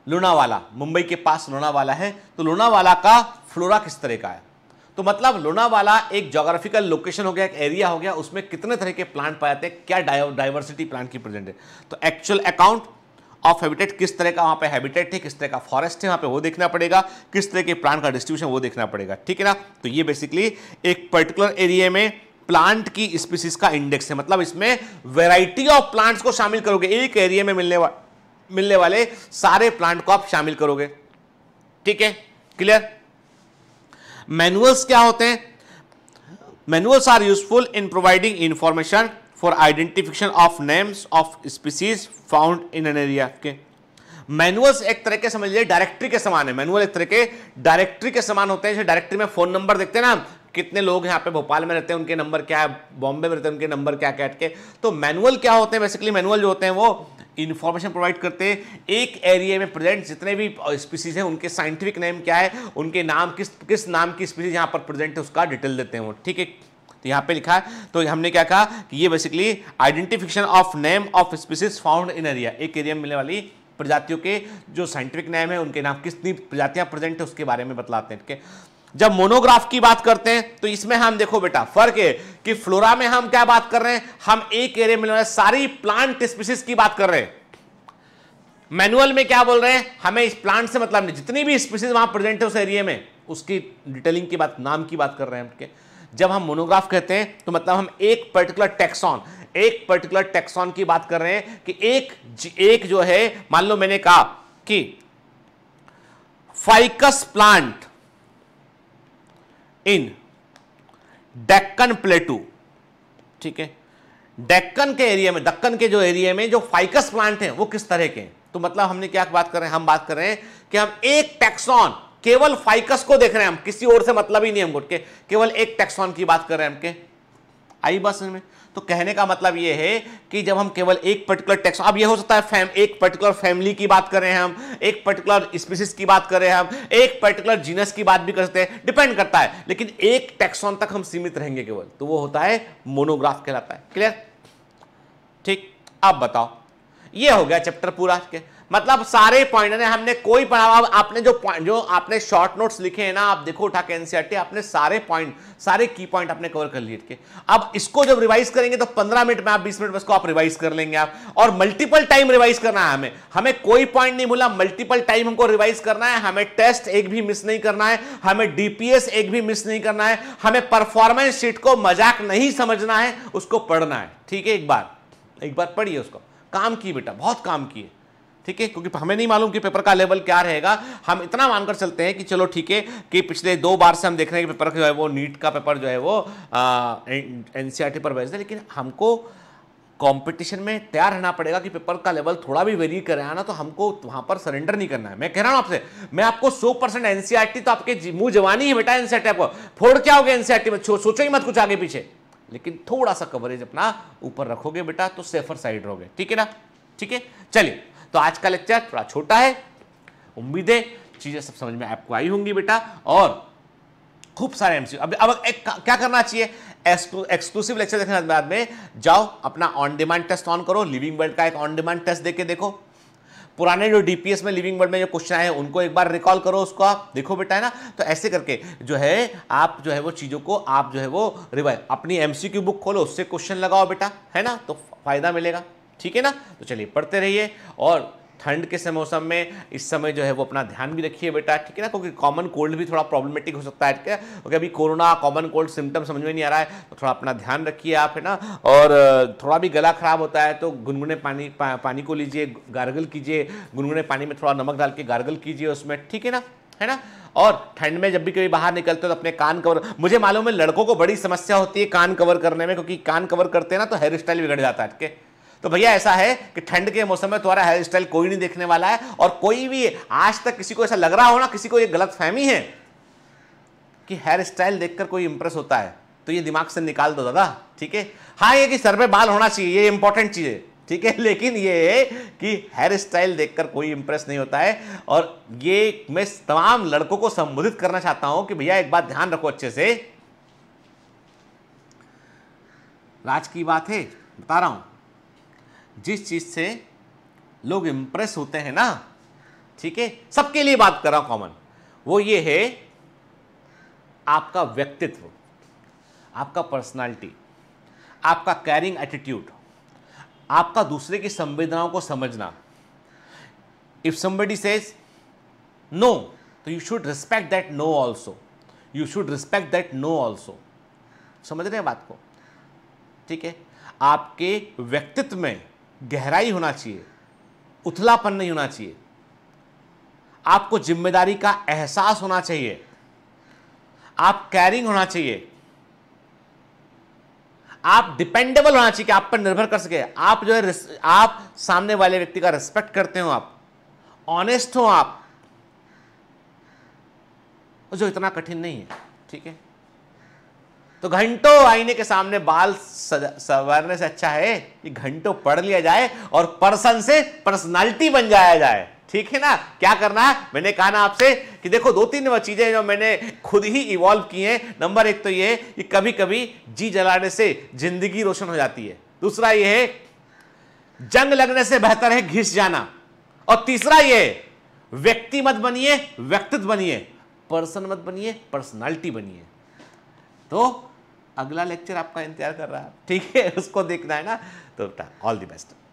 लोनावाला मुंबई के पास लोनावाला है तो लोनावाला का फ्लोरा किस तरह का है तो मतलब लोनावाला एक जोग्राफिकल लोकेशन हो गया एक एरिया हो गया उसमें कितने तरह के प्लांट पाए जाते हैं क्या डाइवर्सिटी प्लांट की प्रेजेंट है तो एक्चुअल अकाउंट ऑफ हैबिटेट किस तरह का वहां पे हैबिटेट है किस तरह का फॉरेस्ट है वहां पे वो देखना पड़ेगा किस तरह के प्लांट का डिस्ट्रीब्यूशन वो देखना पड़ेगा ठीक है ना तो ये बेसिकली एक पर्टिकुलर एरिया में प्लांट की स्पीसीज का इंडेक्स है मतलब इसमें वेराइटी ऑफ प्लांट्स को शामिल करोगे एक एरिया में मिलने वा, मिलने वाले सारे प्लांट को आप शामिल करोगे ठीक है क्लियर मैनुअल्स क्या होते हैं manuals are useful in providing information for identification of names of species found in an area के मैनुअल्स एक तरह के समझ लीजिए डायरेक्टरी के समान है मैनुअल एक तरह के डायरेक्टरी के समान होते हैं जैसे डायरेक्टरी में फोन नंबर देखते हैं ना कितने लोग यहाँ पे भोपाल में रहते हैं उनके नंबर क्या है बॉम्बे में रहते हैं उनके नंबर क्या क्या के तो मैनुअल क्या होते हैं बेसिकली मैनुअल जो होते हैं वो इन्फॉर्मेशन प्रोवाइड करते हैं एक एरिया में प्रेजेंट जितने भी स्पीसीज हैं उनके साइंटिफिक नेम क्या है उनके नाम किस किस नाम की स्पीसीज यहाँ पर प्रेजेंट है उसका डिटेल देते हैं वो ठीक है तो यहां पे लिखा है तो हमने क्या कहा कि ये basically identification of name of species found in area एक एरिया में मिलने वाली प्रजातियों के जो साइंटिफिक नेम है उनके नाम कितनी प्रजातियां प्रेजेंट है उसके बारे में बतलाते हैं ठीक है जब मोनोग्राफ की बात करते हैं तो इसमें हम देखो बेटा फर्क है कि फ्लोरा में हम क्या बात कर रहे हैं हम एक एरिया में सारी प्लांट स्पीसीज की बात कर रहे हैं मैनुअल में क्या बोल रहे हैं हमें इस प्लांट से मतलब नहीं जितनी भी स्पीसीज वहां प्रेजेंट है उस एरिया में उसकी डिटेलिंग की बात नाम की बात कर रहे हैं हम जब हम मोनोग्राफ कहते हैं तो मतलब हम एक पर्टिकुलर टैक्सॉन एक पर्टिकुलर टैक्सॉन की बात कर रहे हैं कि एक एक जो है मान लो मैंने कहा कि ficus plant in Deccan plateau ठीक है डेक्कन के एरिया में दक्कन के जो एरिया में जो फाइकस प्लांट है वो किस तरह के हैं तो मतलब हमने क्या बात कर रहे हैं हम बात कर रहे हैं कि हम एक टैक्सॉन केवल फाइकस को देख रहे हैं हम किसी और से मतलब ही नहीं हम गुट के केवल एक टेक्सॉन की बात कर रहे हैं हम के आई बस में तो कहने का मतलब यह है कि जब हम केवल एक पर्टिकुलर टेक्स अब यह हो सकता है फैम, एक पर्टिकुलर फैमिली की बात कर रहे हैं हम एक पर्टिकुलर स्पीसीज की बात कर रहे हैं हम एक पर्टिकुलर जीनस की बात भी कर सकते हैं डिपेंड करता है लेकिन एक टेक्सॉन तक हम सीमित रहेंगे केवल तो वो होता है मोनोग्राफ कहलाता है क्लियर ठीक अब बताओ यह हो गया चैप्टर पूरा के मतलब सारे पॉइंट ने हमने कोई पढ़ा आपने जो जो आपने शॉर्ट नोट्स लिखे हैं ना आप देखो उठा के एनसीआरटी e आपने सारे पॉइंट सारे की पॉइंट आपने कवर कर लिए अब इसको जब रिवाइज करेंगे तो पंद्रह मिनट में आप बीस मिनट में इसको आप रिवाइज कर लेंगे आप और मल्टीपल टाइम रिवाइज करना है हमें हमें कोई पॉइंट नहीं भूला मल्टीपल टाइम हमको रिवाइज करना है हमें टेस्ट एक भी मिस नहीं करना है हमें डीपीएस एक भी मिस नहीं करना है हमें परफॉर्मेंस शीट को मजाक नहीं समझना है उसको पढ़ना है ठीक है एक बार एक बार पढ़िए उसको काम की बेटा बहुत काम किए ठीक है क्योंकि हमें नहीं मालूम कि पेपर का लेवल क्या रहेगा हम इतना मानकर चलते हैं कि चलो ठीक है कि पिछले दो बार से हम देख रहे हैं कि पेपर जो है वो नीट का पेपर जो है वो एन पर बेस्ड है लेकिन हमको कंपटीशन में तैयार रहना पड़ेगा कि पेपर का लेवल थोड़ा भी वेरी करें ना तो हमको वहां पर सरेंडर नहीं करना है मैं कह रहा हूं आपसे मैं आपको 100 परसेंट एनसीआरटी तो आपके मुंह जवानी है बेटा एनसीआरटी आपको फोड़ क्या होगा एनसीआरटी में सोचो ही मत कुछ आगे पीछे लेकिन थोड़ा सा कवरेज अपना ऊपर रखोगे बेटा तो सेफर साइड रहोगे ठीक है ना ठीक है चलिए तो आज का लेक्चर थोड़ा छोटा है उम्मीद है चीज़ें सब समझ में आपको आई होंगी बेटा और खूब सारे एमसी अब अब एक क्या करना चाहिए एक्सक्लूसिव लेक्चर देखने के बाद में जाओ अपना ऑन डिमांड टेस्ट ऑन करो लिविंग वर्ल्ड का एक ऑन डिमांड टेस्ट देके देखो पुराने जो डीपीएस में लिविंग वर्ल्ड में जो क्वेश्चन आए उनको एक बार रिकॉल करो उसको आप देखो बेटा है ना तो ऐसे करके जो है आप जो है वो चीज़ों को आप जो है वो रिवाइव अपनी एमसीक्यू बुक खोलो उससे क्वेश्चन लगाओ बेटा है ना तो फायदा मिलेगा ठीक है ना तो चलिए पढ़ते रहिए और ठंड के मौसम में इस समय जो है वो अपना ध्यान भी रखिए बेटा ठीक है ना क्योंकि कॉमन कोल्ड भी थोड़ा प्रॉब्लमेटिक हो सकता है ठीक है क्योंकि अभी कोरोना कॉमन कोल्ड सिम्टम समझ में नहीं आ रहा है तो थोड़ा अपना ध्यान रखिए आप है ना और थोड़ा भी गला खराब होता है तो गुनगुने पानी पा, पानी को लीजिए गार्गल कीजिए गुनगुने पानी में थोड़ा नमक डाल के गार्गल कीजिए उसमें ठीक है ना है ना और ठंड में जब भी कभी बाहर निकलते हो तो अपने कान कवर मुझे मालूम है लड़कों को बड़ी समस्या होती है कान कवर करने में क्योंकि कान कवर करते हैं ना तो हेयर स्टाइल बिगड़ जाता है ठीक है तो भैया ऐसा है कि ठंड के मौसम में तुम्हारा हेयर स्टाइल कोई नहीं देखने वाला है और कोई भी आज तक किसी को ऐसा लग रहा हो ना किसी को ये गलत फहमी है कि हेयर स्टाइल देखकर कोई इंप्रेस होता है तो ये दिमाग से निकाल दो दादा ठीक है हाँ ये कि सर पे बाल होना चाहिए ये इंपॉर्टेंट चीज़ है ठीक है <laughs> लेकिन ये कि हेयर स्टाइल देखकर कोई इंप्रेस नहीं होता है और ये मैं तमाम लड़कों को संबोधित करना चाहता हूं कि भैया एक बात ध्यान रखो अच्छे से राज की बात है बता रहा हूं जिस चीज़ से लोग इंप्रेस होते हैं ना ठीक है सबके लिए बात कर रहा हूं कॉमन वो ये है आपका व्यक्तित्व आपका पर्सनालिटी आपका कैरिंग एटीट्यूड आपका दूसरे की संवेदनाओं को समझना इफ समबडी सेज नो तो you should respect that no also you should respect that no also समझ रहे हैं बात को ठीक है आपके व्यक्तित्व में गहराई होना चाहिए उथलापन नहीं होना चाहिए आपको जिम्मेदारी का एहसास होना चाहिए आप कैरिंग होना चाहिए आप डिपेंडेबल होना चाहिए कि आप पर निर्भर कर सके आप जो है आप सामने वाले व्यक्ति का रिस्पेक्ट करते हो आप ऑनेस्ट हो आप जो इतना कठिन नहीं है ठीक है तो घंटों आईने के सामने बाल संवारने से अच्छा है कि घंटों पढ़ लिया जाए और पर्सन से पर्सनालिटी बन जाया जाए ठीक है ना क्या करना है मैंने कहा ना आपसे कि देखो दो तीन चीज़ें जो मैंने खुद ही इवॉल्व की हैं नंबर एक तो ये कि कभी कभी जी जलाने से जिंदगी रोशन हो जाती है दूसरा ये है जंग लगने से बेहतर है घिस जाना और तीसरा ये व्यक्ति मत बनिए व्यक्तित्व बनिए पर्सन मत बनिए पर्सनैलिटी बनिए तो अगला लेक्चर आपका इंतजार कर रहा है ठीक है उसको देखना है ना तो ऑल द बेस्ट